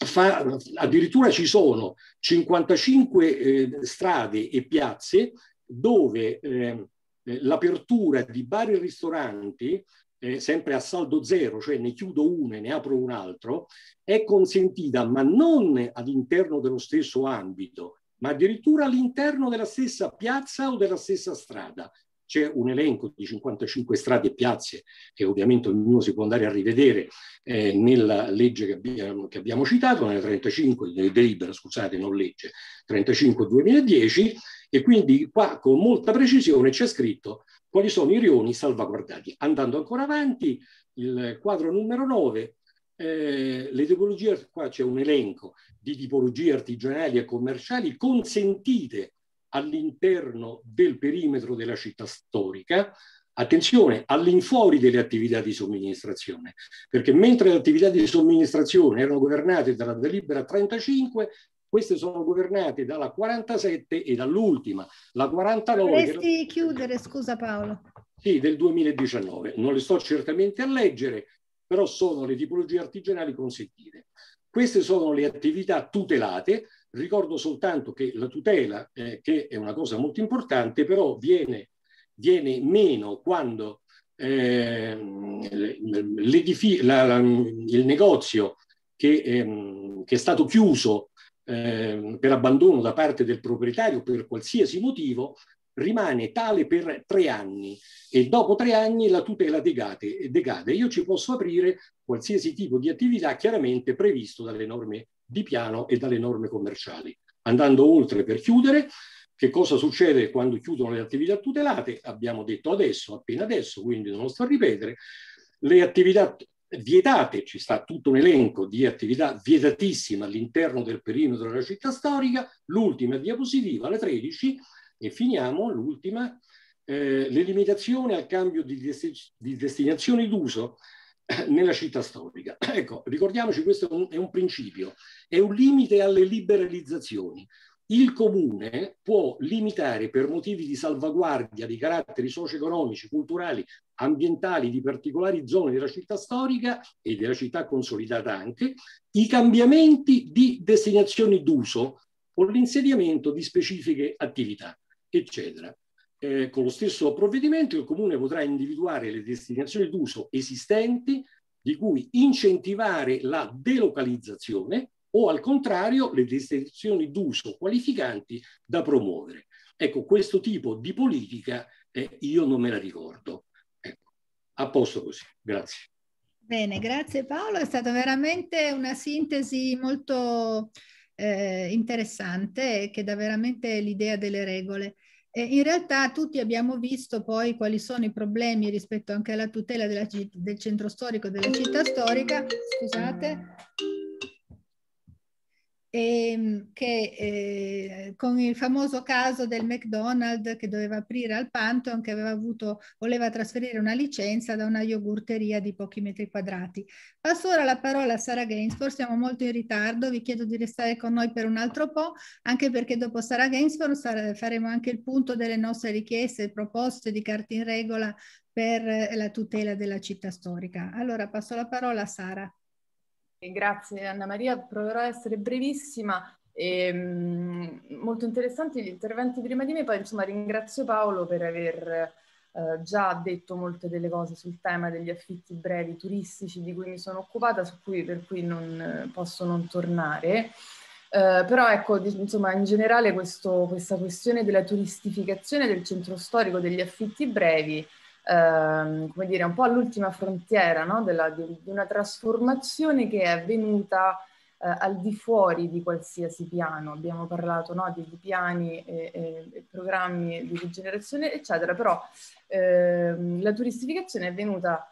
fa, addirittura ci sono 55 eh, strade e piazze dove ehm, eh, l'apertura di bar e ristoranti eh, sempre a saldo zero, cioè ne chiudo uno e ne apro un altro, è consentita, ma non all'interno dello stesso ambito, ma addirittura all'interno della stessa piazza o della stessa strada c'è un elenco di 55 strade e piazze che ovviamente ognuno si può andare a rivedere eh, nella legge che abbiamo, che abbiamo citato, nella 35, delibera, scusate, non legge, 35 2010 e quindi qua con molta precisione c'è scritto quali sono i rioni salvaguardati. Andando ancora avanti, il quadro numero 9 eh, le tipologie, qua c'è un elenco di tipologie artigianali e commerciali consentite all'interno del perimetro della città storica, attenzione, all'infuori delle attività di somministrazione, perché mentre le attività di somministrazione erano governate dalla delibera 35, queste sono governate dalla 47 e dall'ultima, la 49. Vorresti la... chiudere, scusa Paolo. Sì, del 2019. Non le sto certamente a leggere, però sono le tipologie artigianali consentite. Queste sono le attività tutelate Ricordo soltanto che la tutela, eh, che è una cosa molto importante, però viene, viene meno quando eh, la, la, il negozio che, ehm, che, è stato chiuso ehm, per abbandono da parte del proprietario per qualsiasi motivo rimane tale per tre anni e dopo tre anni la tutela decade. decade. Io ci posso aprire qualsiasi tipo di attività chiaramente previsto dalle norme di piano e dalle norme commerciali. Andando oltre per chiudere, che cosa succede quando chiudono le attività tutelate? Abbiamo detto adesso, appena adesso, quindi non lo sto a ripetere. Le attività vietate, ci sta tutto un elenco di attività vietatissime all'interno del perimetro della città storica, l'ultima diapositiva, la 13, e finiamo l'ultima, eh, le limitazioni al cambio di, desti- di destinazioni d'uso nella città storica. Ecco, ricordiamoci, questo è un, è un principio, è un limite alle liberalizzazioni. Il comune può limitare per motivi di salvaguardia di caratteri socio-economici, culturali, ambientali di particolari zone della città storica e della città consolidata anche, i cambiamenti di destinazioni d'uso o l'insediamento di specifiche attività, eccetera eh, con lo stesso provvedimento il Comune potrà individuare le destinazioni d'uso esistenti di cui incentivare la delocalizzazione o al contrario le destinazioni d'uso qualificanti da promuovere. Ecco, questo tipo di politica eh, io non me la ricordo. Ecco, a posto così, grazie. Bene, grazie Paolo, è stata veramente una sintesi molto eh, interessante che dà veramente l'idea delle regole. Eh, in realtà tutti abbiamo visto poi quali sono i problemi rispetto anche alla tutela della, del centro storico, della città storica, scusate, e, ehm, che eh, con il famoso caso del McDonald's che doveva aprire al Pantheon che aveva avuto, voleva trasferire una licenza da una yogurteria di pochi metri quadrati. Passo ora la parola a Sara Gainsford, siamo molto in ritardo, vi chiedo di restare con noi per un altro po', anche perché dopo Sara Gainsford faremo anche il punto delle nostre richieste e proposte di carte in regola per eh, la tutela della città storica. Allora passo la parola a Sara. Grazie Anna Maria, proverò a essere brevissima. E, ehm, molto interessanti gli interventi prima di me, poi insomma ringrazio Paolo per aver eh, già detto molte delle cose sul tema degli affitti brevi turistici di cui mi sono occupata, su cui, per cui non eh, posso non tornare. Eh, però ecco, insomma, in generale questo, questa questione della turistificazione del centro storico degli affitti brevi ehm, come dire, un po' all'ultima frontiera no? Della, di, una trasformazione che è avvenuta eh, al di fuori di qualsiasi piano. Abbiamo parlato no? di, di, piani e, e, e, programmi di rigenerazione, eccetera, però ehm, la turistificazione è avvenuta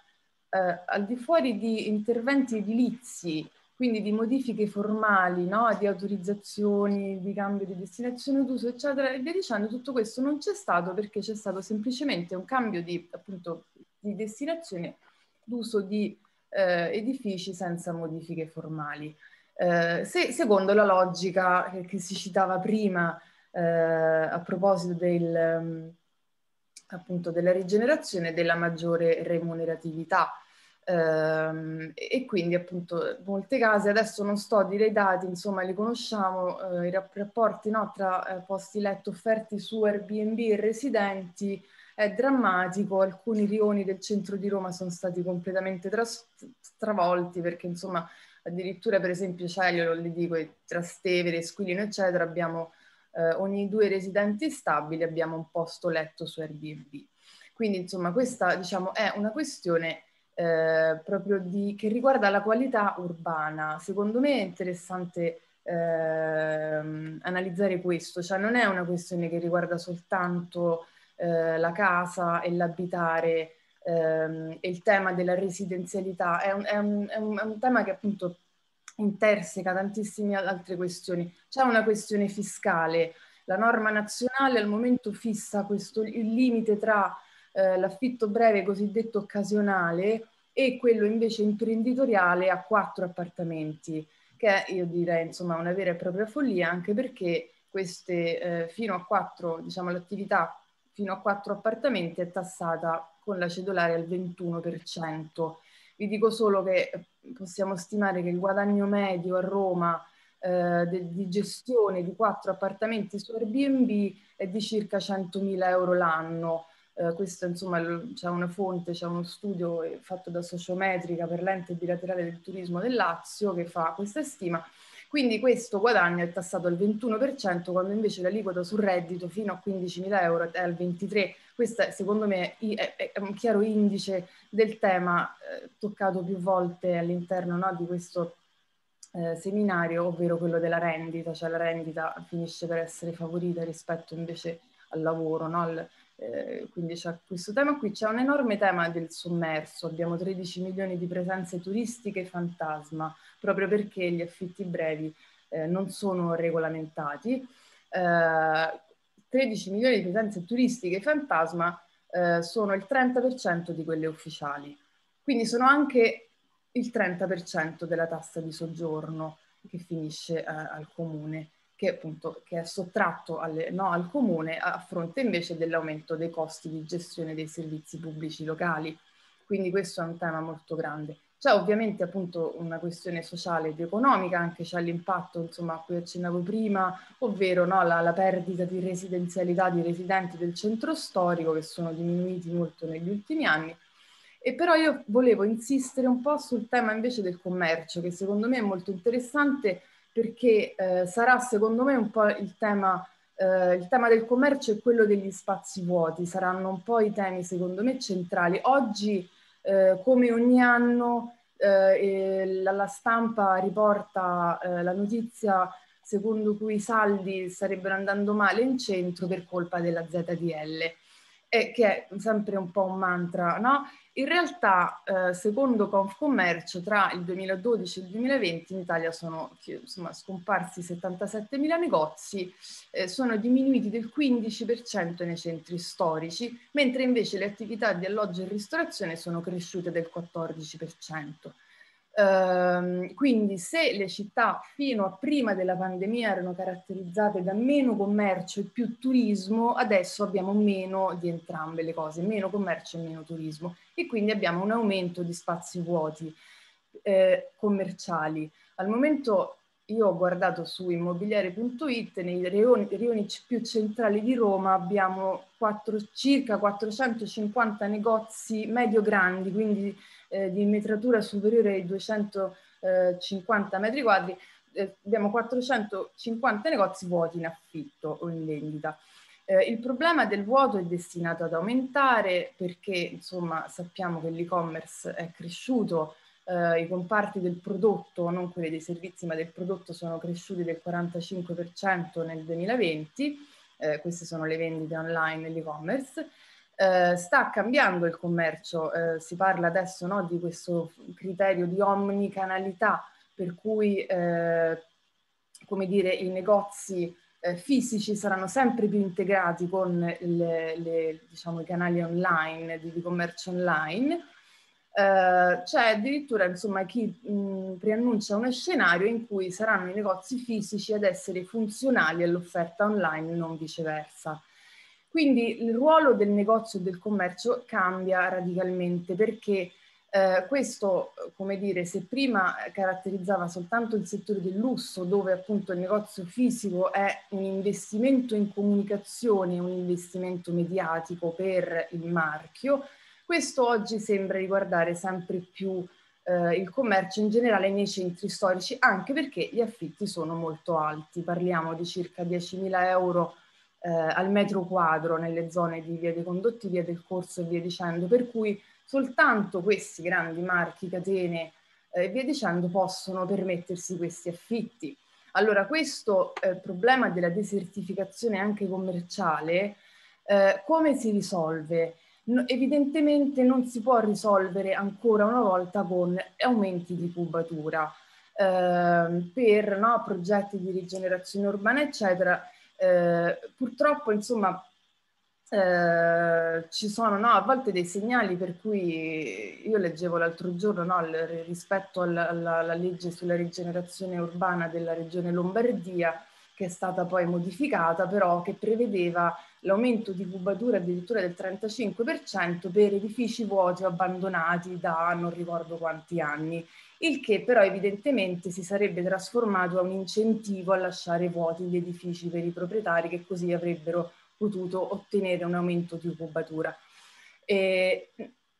eh, al di fuori di interventi edilizi quindi di modifiche formali, no? di autorizzazioni, di cambio di destinazione d'uso, eccetera, e via dicendo, tutto questo non c'è stato perché c'è stato semplicemente un cambio di, appunto, di destinazione d'uso di eh, edifici senza modifiche formali. Eh, se, secondo la logica che, che si citava prima eh, a proposito del, mm, appunto, della rigenerazione della maggiore remuneratività, Ehm, e quindi appunto molte case, adesso non sto a dire i dati, insomma li conosciamo, eh, i rapporti no, tra eh, posti letto offerti su Airbnb e residenti è drammatico, alcuni rioni del centro di Roma sono stati completamente stravolti perché insomma addirittura per esempio Celio, non le dico, Trastevere, Squilino eccetera, abbiamo eh, ogni due residenti stabili abbiamo un posto letto su Airbnb. Quindi insomma questa diciamo, è una questione eh, proprio di, che riguarda la qualità urbana. Secondo me è interessante ehm, analizzare questo, cioè non è una questione che riguarda soltanto eh, la casa e l'abitare ehm, e il tema della residenzialità, è un, è, un, è, un, è un, tema che appunto interseca tantissime altre questioni. C'è una questione fiscale, la norma nazionale al momento fissa questo, il limite tra eh, l'affitto breve cosiddetto occasionale e quello invece imprenditoriale a quattro appartamenti, che è, io direi insomma una vera e propria follia anche perché queste eh, fino a quattro, diciamo l'attività fino a quattro appartamenti è tassata con la cedolare al 21%. Vi dico solo che possiamo stimare che il guadagno medio a Roma eh, de, di gestione di quattro appartamenti su Airbnb è di circa 100.000 euro l'anno, eh, questo insomma c'è una fonte, c'è uno studio eh, fatto da Sociometrica per l'ente bilaterale del turismo del Lazio che fa questa stima, quindi questo guadagno è tassato al 21% quando invece l'aliquota sul reddito fino a 15.000 euro è al 23%. Questo secondo me è, un chiaro indice del tema eh, toccato più volte all'interno no, di questo eh, seminario, ovvero quello della rendita, cioè la rendita finisce per essere favorita rispetto invece al lavoro, no? al, eh, quindi c'è questo tema qui, c'è un enorme tema del sommerso, abbiamo 13 milioni di presenze turistiche fantasma, proprio perché gli affitti brevi eh, non sono regolamentati. Eh, 13 milioni di presenze turistiche fantasma eh, sono il 30% di quelle ufficiali, quindi sono anche il 30% della tassa di soggiorno che finisce eh, al comune che appunto che è sottratto alle, no, al comune a fronte invece dell'aumento dei costi di gestione dei servizi pubblici locali. Quindi questo è un tema molto grande. C'è ovviamente appunto una questione sociale ed economica, anche c'è l'impatto insomma, a cui accennavo prima, ovvero no, la, la, perdita di residenzialità di residenti del centro storico che sono diminuiti molto negli ultimi anni. E però io volevo insistere un po' sul tema invece del commercio, che secondo me è molto interessante perché eh, sarà secondo me un po' il tema, eh, il tema del commercio e quello degli spazi vuoti, saranno un po' i temi secondo me centrali. Oggi, eh, come ogni anno, eh, la, la, stampa riporta eh, la notizia secondo cui i saldi starebbero andando male in centro per colpa della ZDL e che è sempre un po' un mantra, no? In realtà, eh, secondo Confcommercio, tra il 2012 e il 2020 in Italia sono insomma, scomparsi 77.000 negozi, eh, sono diminuiti del 15% nei centri storici, mentre invece le attività di alloggio e ristorazione sono cresciute del 14%. Ehm, quindi se le città fino a prima della pandemia erano caratterizzate da meno commercio e più turismo, adesso abbiamo meno di entrambe le cose, meno commercio e meno turismo e quindi abbiamo un aumento di spazi vuoti eh, commerciali. Al momento io ho guardato su immobiliare.it, nei rioni, più centrali di Roma abbiamo 4, circa 450 negozi medio-grandi, quindi eh, di metratura superiore ai 250 eh, metri quadri, eh, abbiamo 450 negozi vuoti in affitto o in vendita. Eh, il problema del vuoto è destinato ad aumentare perché insomma, sappiamo che l'e-commerce è cresciuto, eh, i comparti del prodotto, non quelli dei servizi, ma del prodotto sono cresciuti del 45% nel 2020, eh, queste sono le vendite online e l'e-commerce, eh, sta cambiando il commercio, eh, si parla adesso no, di questo criterio di omnicanalità per cui eh, come dire, i negozi eh, fisici saranno sempre più integrati con le, le, diciamo, i canali online, di, di commercio online. Uh, c'è addirittura insomma, chi mh, preannuncia uno scenario in cui saranno i negozi fisici ad essere funzionali all'offerta online, e non viceversa. Quindi il ruolo del negozio e del commercio cambia radicalmente perché eh, questo, come dire, se prima caratterizzava soltanto il settore del lusso, dove appunto il negozio fisico è un investimento in comunicazione, un investimento mediatico per il marchio, questo oggi sembra riguardare sempre più eh, il commercio in generale nei centri storici, anche perché gli affitti sono molto alti, parliamo di circa 10.000 euro eh, al metro quadro nelle zone di Via dei Condotti, Via del Corso e via dicendo, per cui soltanto questi grandi marchi, catene eh, e eh, via dicendo possono permettersi questi affitti. Allora questo eh, problema della desertificazione anche commerciale eh, come si risolve? No, evidentemente non si può risolvere ancora una volta con aumenti di cubatura ehm, per no, progetti di rigenerazione urbana eccetera eh, purtroppo, insomma, eh, ci sono no, a volte dei segnali per cui io leggevo l'altro giorno no, l- rispetto alla, alla, alla, legge sulla rigenerazione urbana della regione Lombardia che è stata poi modificata però che prevedeva l'aumento di cubatura addirittura del 35% per edifici vuoti o abbandonati da non ricordo quanti anni, il che però evidentemente si sarebbe trasformato a un incentivo a lasciare vuoti gli edifici per i proprietari che così avrebbero potuto ottenere un aumento di cubatura. E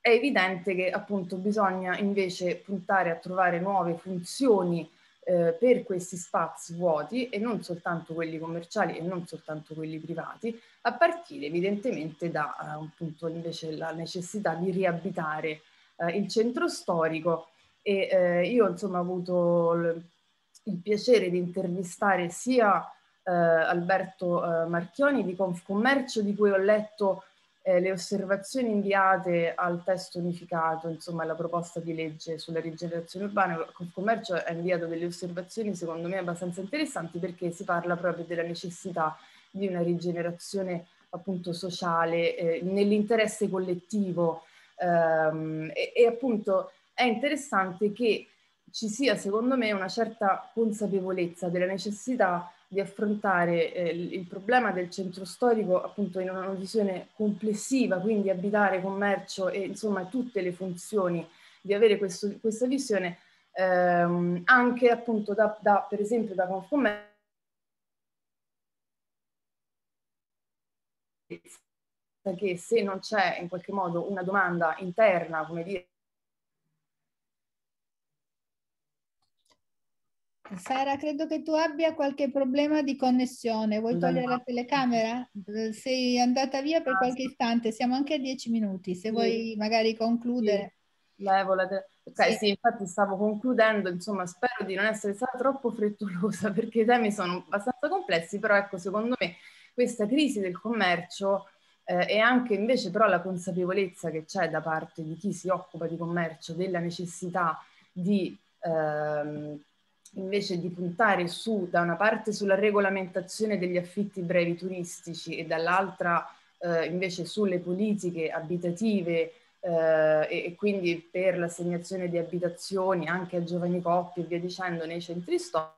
è evidente che appunto bisogna invece puntare a trovare nuove funzioni eh, per questi spazi vuoti e non soltanto quelli commerciali e non soltanto quelli privati a partire evidentemente da appunto eh, invece la necessità di riabitare eh, il centro storico e eh, io insomma ho avuto il piacere di intervistare sia Alberto Marchioni di Confcommercio di cui ho letto eh, le osservazioni inviate al testo unificato, insomma alla proposta di legge sulla rigenerazione urbana, Confcommercio ha inviato delle osservazioni secondo me abbastanza interessanti perché si parla proprio della necessità di una rigenerazione appunto sociale eh, nell'interesse collettivo ehm, e, e, appunto è interessante che ci sia secondo me una certa consapevolezza della necessità di affrontare eh, il problema del centro storico appunto in una visione complessiva, quindi abitare, commercio e insomma tutte le funzioni, di avere questo, questa visione ehm, anche appunto da, da per esempio da Confcommercio perché se non c'è in qualche modo una domanda interna, come dire... Sara, credo che tu abbia qualche problema di connessione. Vuoi togliere la telecamera? Sei andata via per qualche istante, siamo anche a dieci minuti, se sì. vuoi magari concludere. Sì. volete... Okay, sì. sì, infatti stavo concludendo, insomma spero di non essere stata troppo frettolosa perché i temi sono abbastanza complessi, però ecco, secondo me questa crisi del commercio eh, e anche invece però la consapevolezza che c'è da parte di chi si occupa di commercio della necessità di ehm, invece di puntare su da una parte sulla regolamentazione degli affitti brevi turistici e dall'altra eh, invece sulle politiche abitative eh, e, e, quindi per l'assegnazione di abitazioni anche a giovani coppie e via dicendo nei centri storici.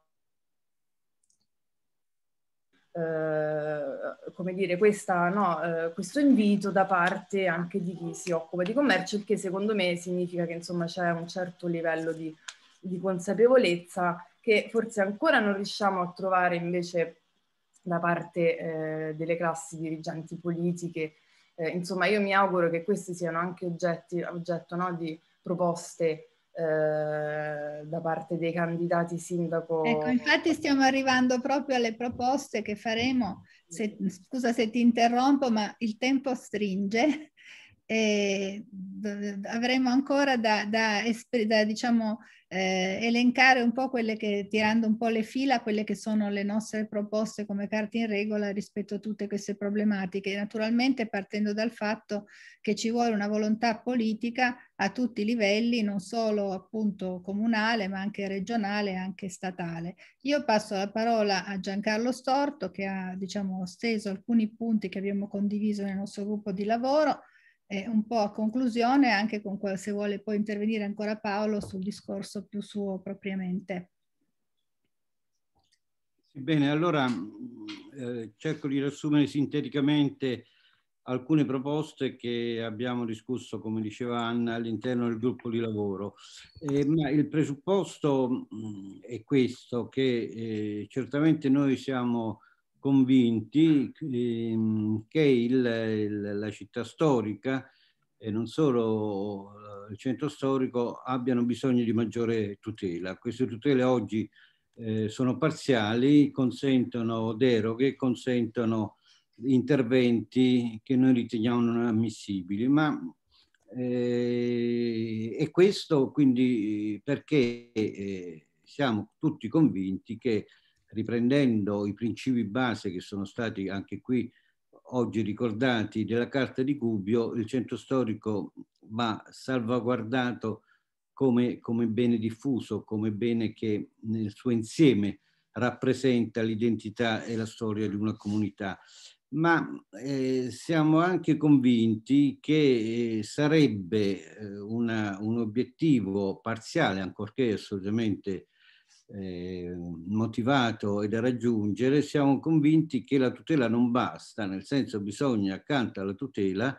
Eh, come dire, questa, no, eh, questo invito da parte anche di chi si occupa di commercio, il che secondo me significa che insomma c'è un certo livello di, di consapevolezza che forse ancora non riusciamo a trovare invece da parte eh, delle classi dirigenti politiche. Eh, insomma, io mi auguro che questi siano anche oggetti, oggetto no, di proposte eh, da parte dei candidati sindaco. Ecco, infatti stiamo arrivando proprio alle proposte che faremo se, scusa se ti interrompo, ma il tempo stringe e avremo ancora da, da, da diciamo, eh, elencare un po' quelle che, tirando un po' le fila, quelle che sono le nostre proposte come carte in regola rispetto a tutte queste problematiche, naturalmente partendo dal fatto che ci vuole una volontà politica a tutti i livelli, non solo appunto comunale, ma anche regionale e anche statale. Io passo la parola a Giancarlo Storto che ha diciamo steso alcuni punti che abbiamo condiviso nel nostro gruppo di lavoro eh, un po' a conclusione, anche con, se vuole poi intervenire ancora Paolo sul discorso più suo propriamente. Bene, allora mm, eh, cerco di riassumere sinteticamente alcune proposte che abbiamo discusso, come diceva Anna, all'interno del gruppo di lavoro. Eh, ma il presupposto mh, mm, è questo, che eh, certamente noi siamo convinti ehm, che il, il, la città storica e non solo eh, il centro storico abbiano bisogno di maggiore tutela. Queste tutele oggi eh, sono parziali, consentono deroghe, consentono interventi che noi riteniamo non ammissibili, ma eh, è questo quindi perché eh, siamo tutti convinti che riprendendo i principi base che sono stati anche qui oggi ricordati della Carta di Gubbio, il centro storico va salvaguardato come, come bene diffuso, come bene che nel suo insieme rappresenta l'identità e la storia di una comunità. Ma eh, siamo anche convinti che eh, sarebbe eh, una, un obiettivo parziale, ancorché assolutamente eh, motivato e da raggiungere, siamo convinti che la tutela non basta, nel senso bisogna accanto alla tutela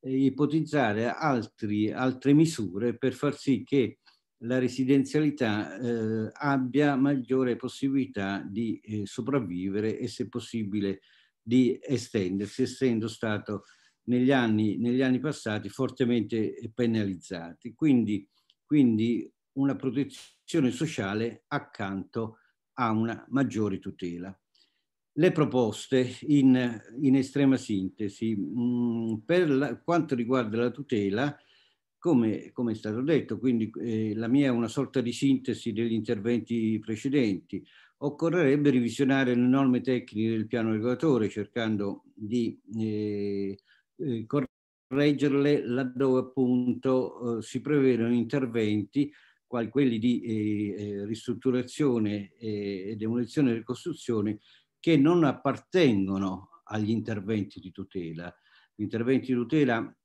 eh, ipotizzare altri, altre misure per far sì che la residenzialità eh, abbia maggiore possibilità di eh, sopravvivere e se possibile di estendersi, essendo stato negli anni, negli anni passati fortemente penalizzati. Quindi, quindi una protezione sociale accanto a una maggiore tutela. Le proposte in, in estrema sintesi, mh, mm, per la, quanto riguarda la tutela, come, come è stato detto, quindi eh, la mia è una sorta di sintesi degli interventi precedenti, occorrerebbe revisionare le norme tecniche del piano regolatore cercando di eh, eh correggerle laddove appunto eh, si prevedono interventi quali quelli di eh, eh ristrutturazione eh, e demolizione e ricostruzione che non appartengono agli interventi di tutela. Gli interventi di tutela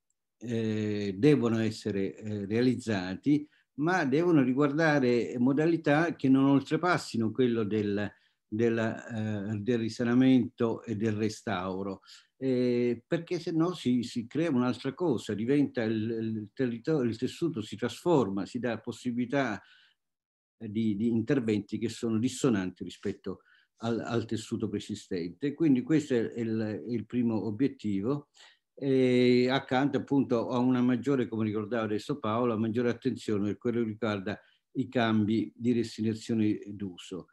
eh, devono essere eh, realizzati, ma devono riguardare modalità che non oltrepassino quello del, del, del risanamento e del restauro eh, perché se no si, si crea un'altra cosa, diventa il, il, il, tessuto si trasforma, si dà possibilità eh, di, di interventi che sono dissonanti rispetto al, al tessuto preesistente. Quindi questo è il, il primo obiettivo. E accanto appunto a una maggiore, come ricordava adesso Paola, maggiore attenzione per quello che riguarda i cambi di destinazione d'uso.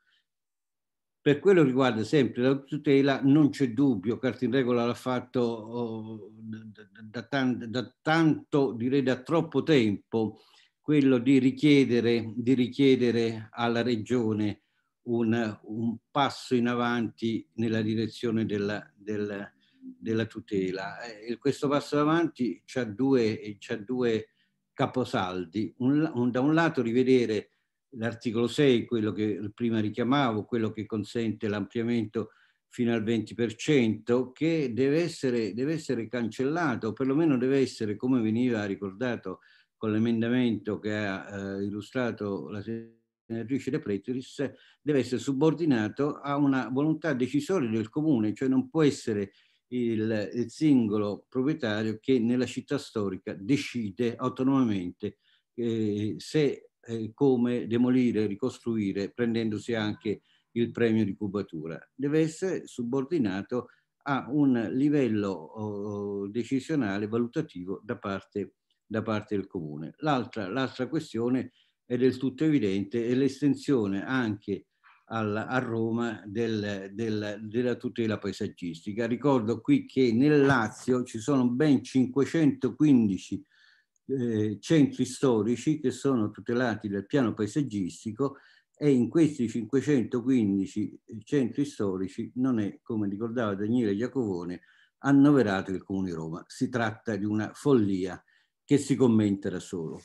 Per quello riguarda sempre la tutela, non c'è dubbio, Carta in Regola l'ha fatto oh, da, da, da, tanto, direi da troppo tempo, quello di richiedere, di richiedere alla Regione un, un, passo in avanti nella direzione della, della, della tutela. Eh, e questo passo in avanti ha due, due, caposaldi. Un, un, da un lato rivedere l'articolo 6, quello che prima richiamavo, quello che consente l'ampliamento fino al 20%, che deve essere, deve essere cancellato, o perlomeno deve essere, come veniva ricordato con l'emendamento che ha eh, illustrato la senatrice De Pretris, deve essere subordinato a una volontà decisoria del comune, cioè non può essere il, il singolo proprietario che nella città storica decide autonomamente eh, se eh, come demolire, ricostruire, prendendosi anche il premio di cubatura. Deve essere subordinato a un livello oh, decisionale, valutativo da parte, da parte del comune. L'altra questione è del tutto evidente è l'estensione anche alla, a Roma del, del, della tutela paesaggistica. Ricordo qui che nel Lazio ci sono ben 515 eh, centri storici che sono tutelati dal piano paesaggistico e in questi 515 eh, centri storici non è, come ricordava Daniele Iacovone, annoverato il Comune di Roma. Si tratta di una follia che si commenta da solo.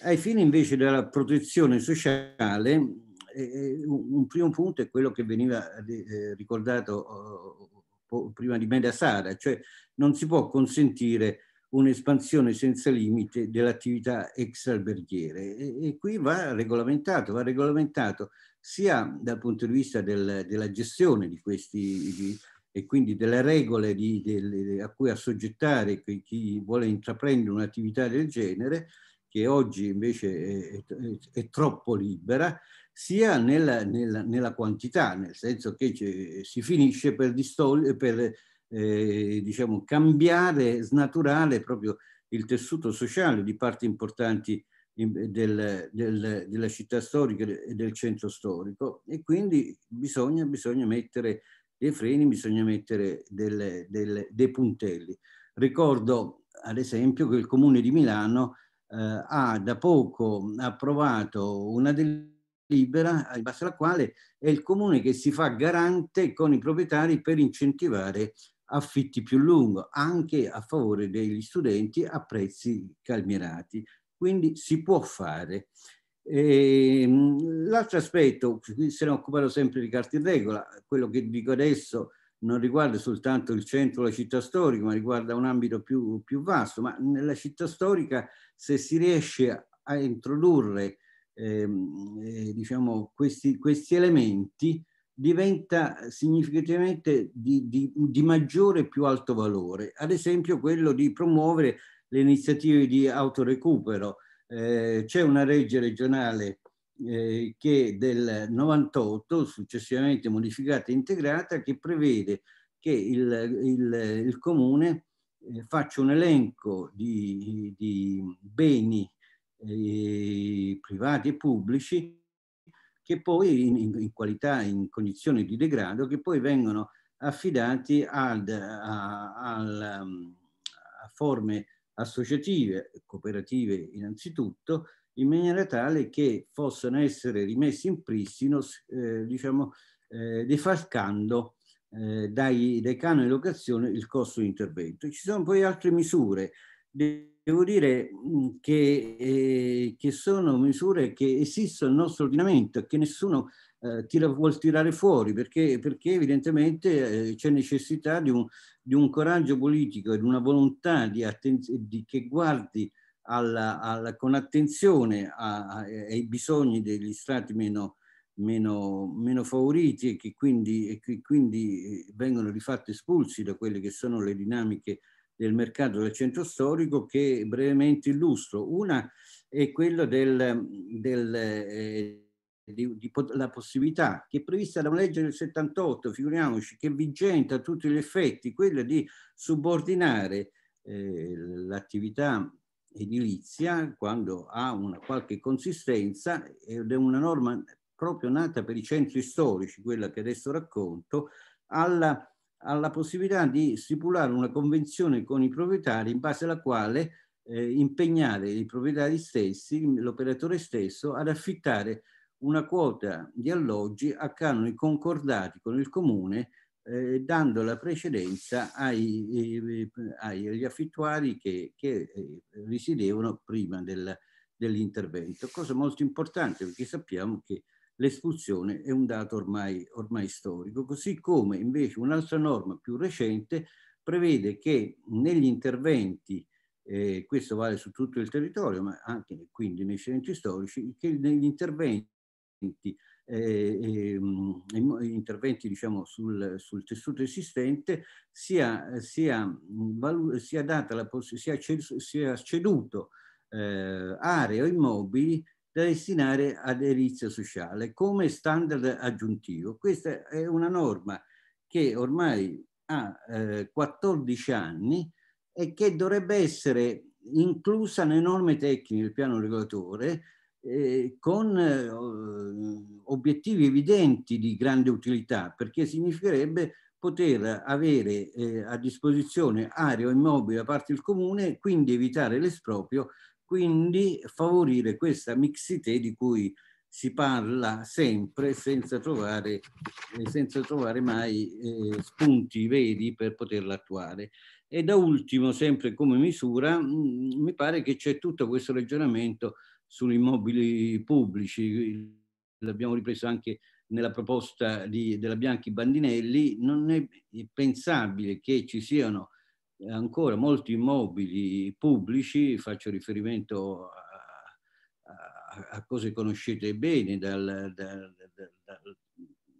Ai fini invece della protezione sociale, eh, eh un primo punto è quello che veniva eh, ricordato eh, prima di me da Sara, cioè non si può consentire un'espansione senza limite dell'attività exalberghiere e, e, qui va regolamentato, va regolamentato sia dal punto di vista del, della gestione di questi di, e quindi delle regole di, delle, a cui assoggettare chi, chi vuole intraprendere un'attività del genere, che oggi invece è, è, è troppo libera, sia nella, nella, nella, quantità, nel senso che si finisce per, distol- per eh, diciamo, cambiare, snaturare proprio il tessuto sociale di parti importanti in, del, del, della città storica e del centro storico e quindi bisogna, bisogna mettere dei freni, bisogna mettere delle, delle, dei puntelli. Ricordo ad esempio che il comune di Milano eh, ha da poco approvato una delibera in base alla quale è il comune che si fa garante con i proprietari per incentivare affitti più lungo, anche a favore degli studenti a prezzi calmierati. Quindi si può fare. Ehm, l'altro aspetto, se ne occupano sempre di carte in regola, quello che dico adesso non riguarda soltanto il centro, la città storica, ma riguarda un ambito più, più vasto, ma nella città storica se si riesce a introdurre ehm, eh, diciamo, questi, questi, elementi diventa significativamente di, di, di maggiore e più alto valore, ad esempio quello di promuovere le iniziative di autorecupero. Eh, c'è una legge regionale eh, che del 98, successivamente modificata e integrata, che prevede che il, il, il comune eh, faccia un elenco di, di beni eh, privati e pubblici che poi in, in qualità, in condizioni di degrado, che poi vengono affidati ad, eh, a, a, mm, a forme associative, cooperative innanzitutto, in maniera tale che possano essere rimessi in pristino, eh, diciamo, eh, defalcando eh, dai, dai canoni di locazione il costo di intervento. Ci sono poi altre misure devo dire mm, che, eh, che, sono misure che esistono nel nostro ordinamento, e che nessuno eh, tira, vuol tirare fuori, perché, perché evidentemente eh, c'è necessità di un, di un, coraggio politico e di una volontà di di, che guardi alla, alla, con attenzione a, a, ai bisogni degli stati meno, meno, meno favoriti e che quindi, e che quindi eh, vengono di fatto espulsi da quelle che sono le dinamiche del mercato del centro storico che brevemente illustro. Una è quella del, del eh, di, di, la possibilità che è prevista da una legge del 78, figuriamoci, che è vigente a tutti gli effetti, quella di subordinare eh, l'attività edilizia quando ha una qualche consistenza ed è una norma proprio nata per i centri storici, quella che adesso racconto, alla alla possibilità di stipulare una convenzione con i proprietari in base alla quale eh, impegnare i proprietari stessi, l'operatore stesso, ad affittare una quota di alloggi a canoni concordati con il comune, eh, dando la precedenza ai, eh, agli affittuari che, che eh, risiedevano prima del, dell'intervento. Cosa molto importante perché sappiamo che l'espulsione è un dato ormai, ormai storico, così come invece un'altra norma più recente prevede che negli interventi, eh, questo vale su tutto il territorio, ma anche quindi nei centri storici, che negli interventi eh, ehm, interventi diciamo, sul, sul tessuto esistente sia, sia, sia, data la poss- sia, ceduto eh, aree o immobili da destinare ad edilizia sociale come standard aggiuntivo. Questa è una norma che ormai ha eh, 14 anni e che dovrebbe essere inclusa nelle norme tecniche del piano regolatore eh, con eh, obiettivi evidenti di grande utilità, perché significherebbe poter avere eh, a disposizione area o immobile da parte del comune, quindi evitare l'esproprio quindi favorire questa mixité di cui si parla sempre senza trovare, eh, senza trovare mai eh, spunti veri per poterla attuare. E da ultimo, sempre come misura, mh, mm, mi pare che c'è tutto questo ragionamento sugli immobili pubblici, l'abbiamo ripreso anche nella proposta di, della Bianchi Bandinelli, non è pensabile che ci siano ancora molti immobili pubblici, faccio riferimento a, a, a cose conoscete bene dal, dal,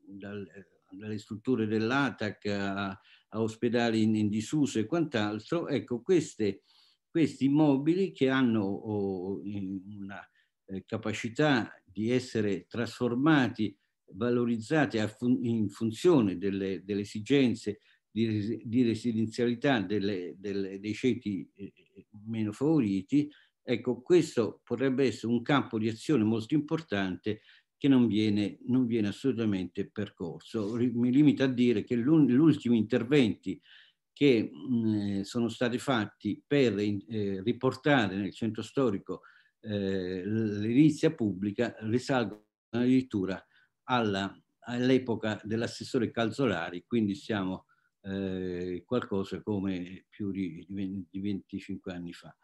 dal, dalle strutture dell'ATAC a, a ospedali in, in, disuso e quant'altro, ecco queste, questi immobili che hanno oh, una eh, capacità di essere trasformati, valorizzati fun in funzione delle, delle esigenze di, di residenzialità delle, delle, dei ceti eh, eh, meno favoriti, ecco questo potrebbe essere un campo di azione molto importante che non viene, non viene assolutamente percorso. Mi limito a dire che l'ultimo interventi che mh, sono stati fatti per eh, riportare nel centro storico eh, l'edilizia pubblica risalgono addirittura all'epoca all dell'assessore Calzolari, quindi siamo eh, qualcosa come più di, 25 anni fa.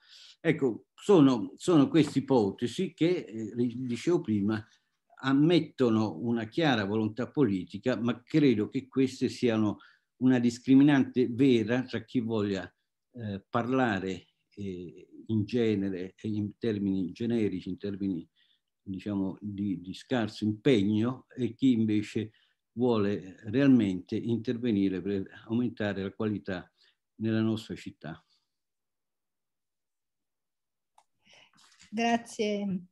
Ecco, sono, sono queste ipotesi che, eh, dicevo prima, ammettono una chiara volontà politica, ma credo che queste siano una discriminante vera tra chi voglia eh, parlare eh, in genere, in termini generici, in termini diciamo di, di scarso impegno e chi invece vuole realmente intervenire per aumentare la qualità nella nostra città. Grazie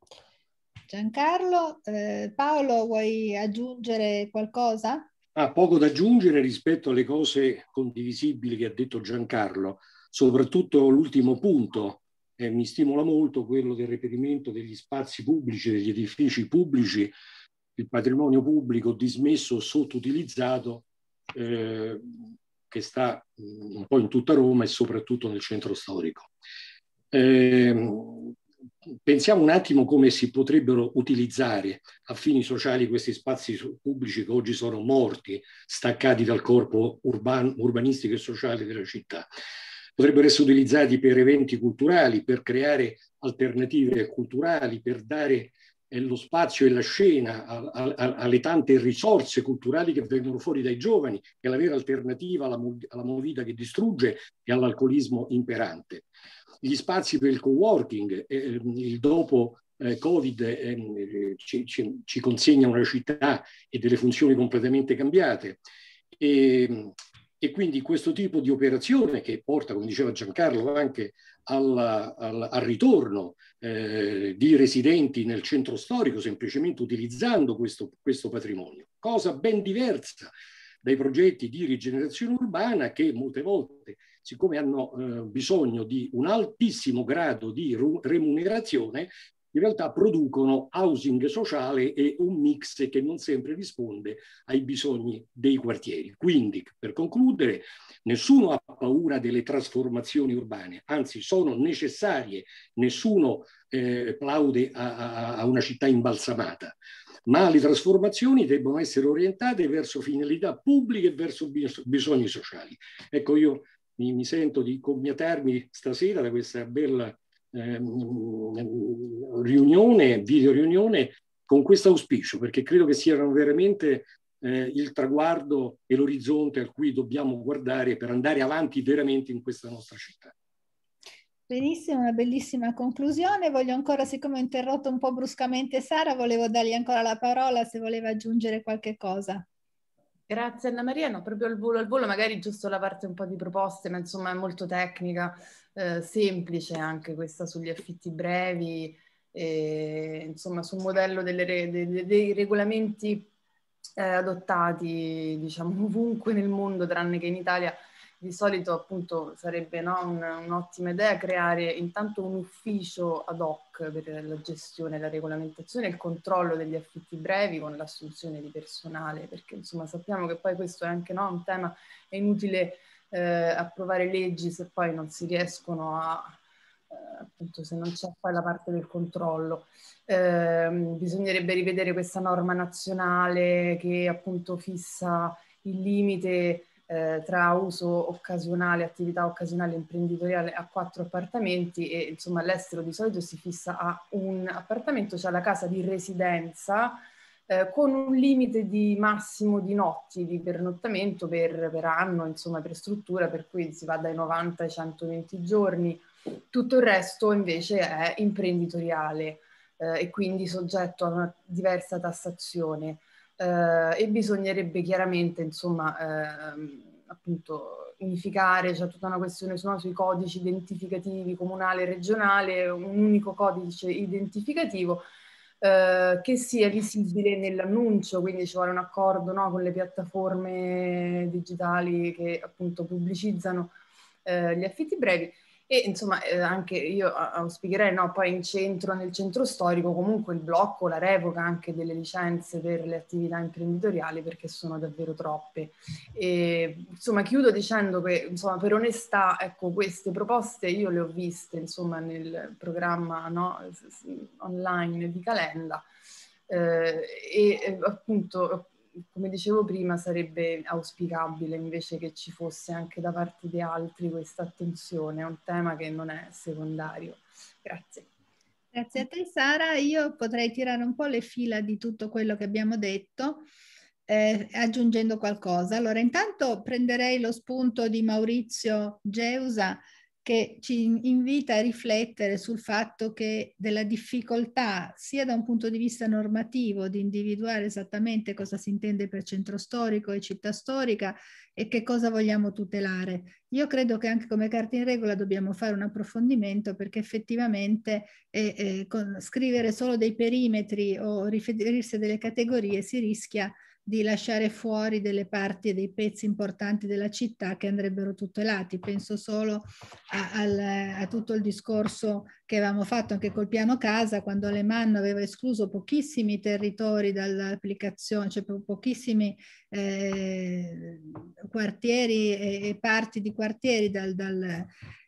Giancarlo. Eh, Paolo, vuoi aggiungere qualcosa? Ha ah, poco da aggiungere rispetto alle cose condivisibili che ha detto Giancarlo, soprattutto l'ultimo punto. Eh, mi stimola molto quello del reperimento degli spazi pubblici, degli edifici pubblici il patrimonio pubblico dismesso o sottoutilizzato eh, che sta mm, un po' in tutta Roma e soprattutto nel centro storico. Eh, pensiamo un attimo come si potrebbero utilizzare a fini sociali questi spazi pubblici che oggi sono morti, staccati dal corpo urban, urbanistico e sociale della città. Potrebbero essere utilizzati per eventi culturali, per creare alternative culturali, per dare e lo spazio e la scena alle tante risorse culturali che vengono fuori dai giovani, che è la vera alternativa alla, alla movida che distrugge e all'alcolismo imperante. Gli spazi per il co-working, eh, ehm, il dopo eh, Covid ehm, eh, ci, consegna una città e delle funzioni completamente cambiate. E, ehm, e quindi questo tipo di operazione che porta, come diceva Giancarlo, anche alla, al, al, ritorno eh, di residenti nel centro storico, semplicemente utilizzando questo, questo patrimonio, cosa ben diversa dai progetti di rigenerazione urbana che molte volte, siccome hanno eh, bisogno di un altissimo grado di remunerazione, in realtà producono housing sociale e un mix che non sempre risponde ai bisogni dei quartieri. Quindi, per concludere, nessuno ha paura delle trasformazioni urbane, anzi sono necessarie, nessuno eh, plaude a, a una città imbalsamata ma le trasformazioni debbono essere orientate verso finalità pubbliche e verso bisogni sociali. Ecco, io mi, mi sento di commiatarmi stasera da questa bella Ehm, riunione, video riunione con questo auspicio, perché credo che siano veramente eh, il traguardo e l'orizzonte al cui dobbiamo guardare per andare avanti veramente in questa nostra città. Benissimo, una bellissima conclusione. Voglio ancora, siccome ho interrotto un po' bruscamente Sara, volevo dargli ancora la parola se voleva aggiungere qualche cosa. Grazie Anna Maria, no, proprio al volo al volo, magari giusto la parte un po' di proposte, ma insomma è molto tecnica, eh, semplice anche questa sugli affitti brevi, eh, insomma sul modello re, dei, dei regolamenti eh, adottati diciamo ovunque nel mondo tranne che in Italia di solito appunto sarebbe no, un, un'ottima idea creare intanto un ufficio ad hoc per la gestione, la regolamentazione e il controllo degli affitti brevi con l'assunzione di personale, perché insomma sappiamo che poi questo è anche no, un tema, è inutile eh, approvare leggi se poi non si riescono a, eh, appunto se non c'è poi la parte del controllo. Eh, bisognerebbe rivedere questa norma nazionale che appunto fissa il limite eh, tra uso occasionale, attività occasionale imprenditoriale a quattro appartamenti e insomma all'estero di solito si fissa a un appartamento, cioè la casa di residenza eh, con un limite di massimo di notti di pernottamento per, per anno, insomma per struttura, per cui si va dai 90 ai 120 giorni, tutto il resto invece è imprenditoriale eh, e quindi soggetto a una diversa tassazione eh, e bisognerebbe chiaramente insomma ehm, appunto unificare, c'è cioè tutta una questione no, sui codici identificativi comunale e regionale, un unico codice identificativo eh, che sia visibile nell'annuncio, quindi ci vuole un accordo no, con le piattaforme digitali che appunto pubblicizzano eh, gli affitti brevi e insomma, eh, anche io auspicherei, no, poi in centro, nel centro storico, comunque il blocco, la revoca anche delle licenze per le attività imprenditoriali perché sono davvero troppe. E, insomma, chiudo dicendo che, insomma, per onestà, ecco, queste proposte io le ho viste, insomma, nel programma no, online di Calenda. Eh, e eh, appunto come dicevo prima, sarebbe auspicabile invece che ci fosse anche da parte di altri questa attenzione, è un tema che non è secondario. Grazie. Grazie a te Sara, io potrei tirare un po' le fila di tutto quello che abbiamo detto. Eh, aggiungendo qualcosa. Allora, intanto prenderei lo spunto di Maurizio Geusa che ci invita a riflettere sul fatto che della difficoltà, sia da un punto di vista normativo, di individuare esattamente cosa si intende per centro storico e città storica e che cosa vogliamo tutelare. Io credo che anche come carta in regola dobbiamo fare un approfondimento perché effettivamente eh, eh, con, scrivere solo dei perimetri o riferirsi a delle categorie si rischia di lasciare fuori delle parti e dei pezzi importanti della città che andrebbero tutelati. Penso solo a, al, a tutto il discorso che avevamo fatto anche col piano casa, quando Alemanno aveva escluso pochissimi territori dall'applicazione, cioè po pochissimi eh, quartieri e, e, parti di quartieri dal, dal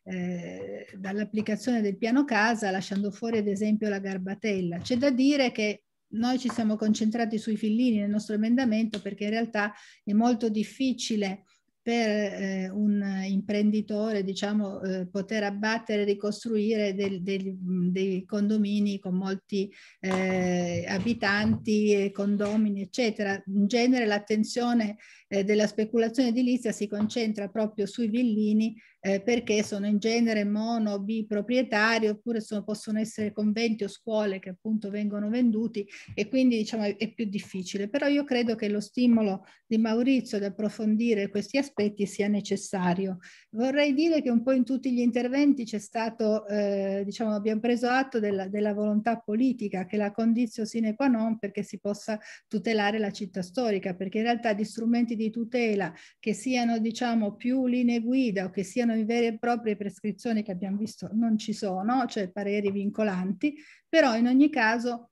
eh, dall'applicazione del piano casa, lasciando fuori ad esempio la Garbatella. C'è da dire che noi ci siamo concentrati sui fillini nel nostro emendamento perché in realtà è molto difficile per eh, un imprenditore diciamo, eh, poter abbattere e ricostruire del, del, dei condomini con molti eh, abitanti, condomini, eccetera. In genere l'attenzione eh, della speculazione edilizia si concentra proprio sui villini eh, perché sono in genere mono, biproprietari oppure sono, possono essere conventi o scuole che appunto vengono venduti e quindi diciamo è, più difficile. Però io credo che lo stimolo di Maurizio ad approfondire questi aspetti sia necessario. Vorrei dire che un po' in tutti gli interventi c'è stato, eh, diciamo abbiamo preso atto della, della volontà politica che la condizio sine qua non perché si possa tutelare la città storica perché in realtà di strumenti di di tutela che siano diciamo più linee guida o che siano in vere e proprie prescrizioni che abbiamo visto non ci sono, cioè pareri vincolanti, però in ogni caso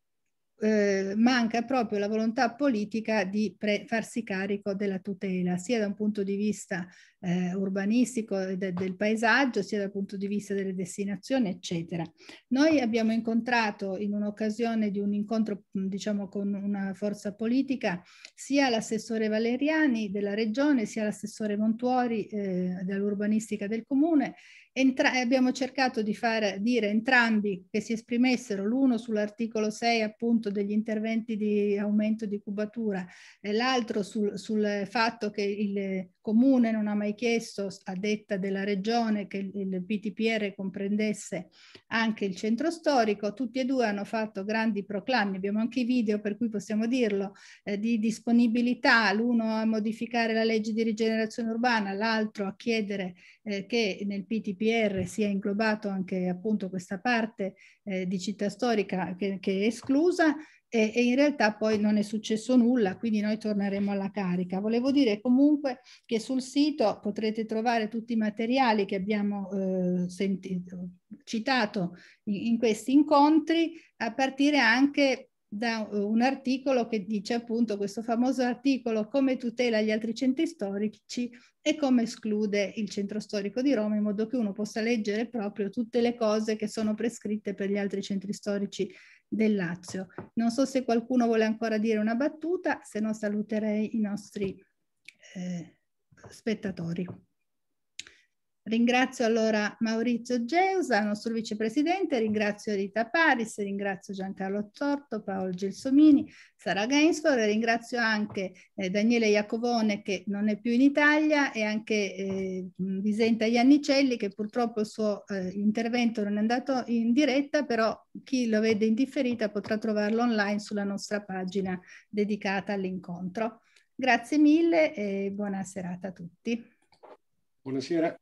eh, manca proprio la volontà politica di farsi carico della tutela, sia da un punto di vista eh, urbanistico de del paesaggio, sia dal punto di vista delle destinazioni, eccetera. Noi abbiamo incontrato in un'occasione di un incontro, diciamo, con una forza politica, sia l'assessore Valeriani della regione, sia l'assessore Montuori eh, dell'urbanistica del comune Entra abbiamo cercato di far dire entrambi che si esprimessero l'uno sull'articolo 6 appunto degli interventi di aumento di cubatura e l'altro sul, sul, fatto che il comune non ha mai chiesto a detta della regione che il PTPR comprendesse anche il centro storico, tutti e due hanno fatto grandi proclami, abbiamo anche i video per cui possiamo dirlo, eh, di disponibilità, l'uno a modificare la legge di rigenerazione urbana, l'altro a chiedere eh, che nel PTPR sia inglobato anche appunto questa parte eh, di città storica che, che è esclusa e, e, in realtà poi non è successo nulla, quindi noi torneremo alla carica. Volevo dire comunque che sul sito potrete trovare tutti i materiali che abbiamo eh, sentito, citato in, in questi incontri, a partire anche da un articolo che dice appunto questo famoso articolo come tutela gli altri centri storici e come esclude il centro storico di Roma in modo che uno possa leggere proprio tutte le cose che sono prescritte per gli altri centri storici del Lazio. Non so se qualcuno vuole ancora dire una battuta, se no saluterei i nostri eh, spettatori. Ringrazio allora Maurizio Geusa, nostro vicepresidente, ringrazio Rita Paris, ringrazio Giancarlo Torto, Paolo Gelsomini, Sara Gainsford e ringrazio anche eh, Daniele Iacovone che non è più in Italia e anche eh, Visenta Iannicelli che purtroppo il suo eh, intervento non è andato in diretta, però chi lo vede in differita potrà trovarlo online sulla nostra pagina dedicata all'incontro. Grazie mille e buona serata a tutti. Buonasera.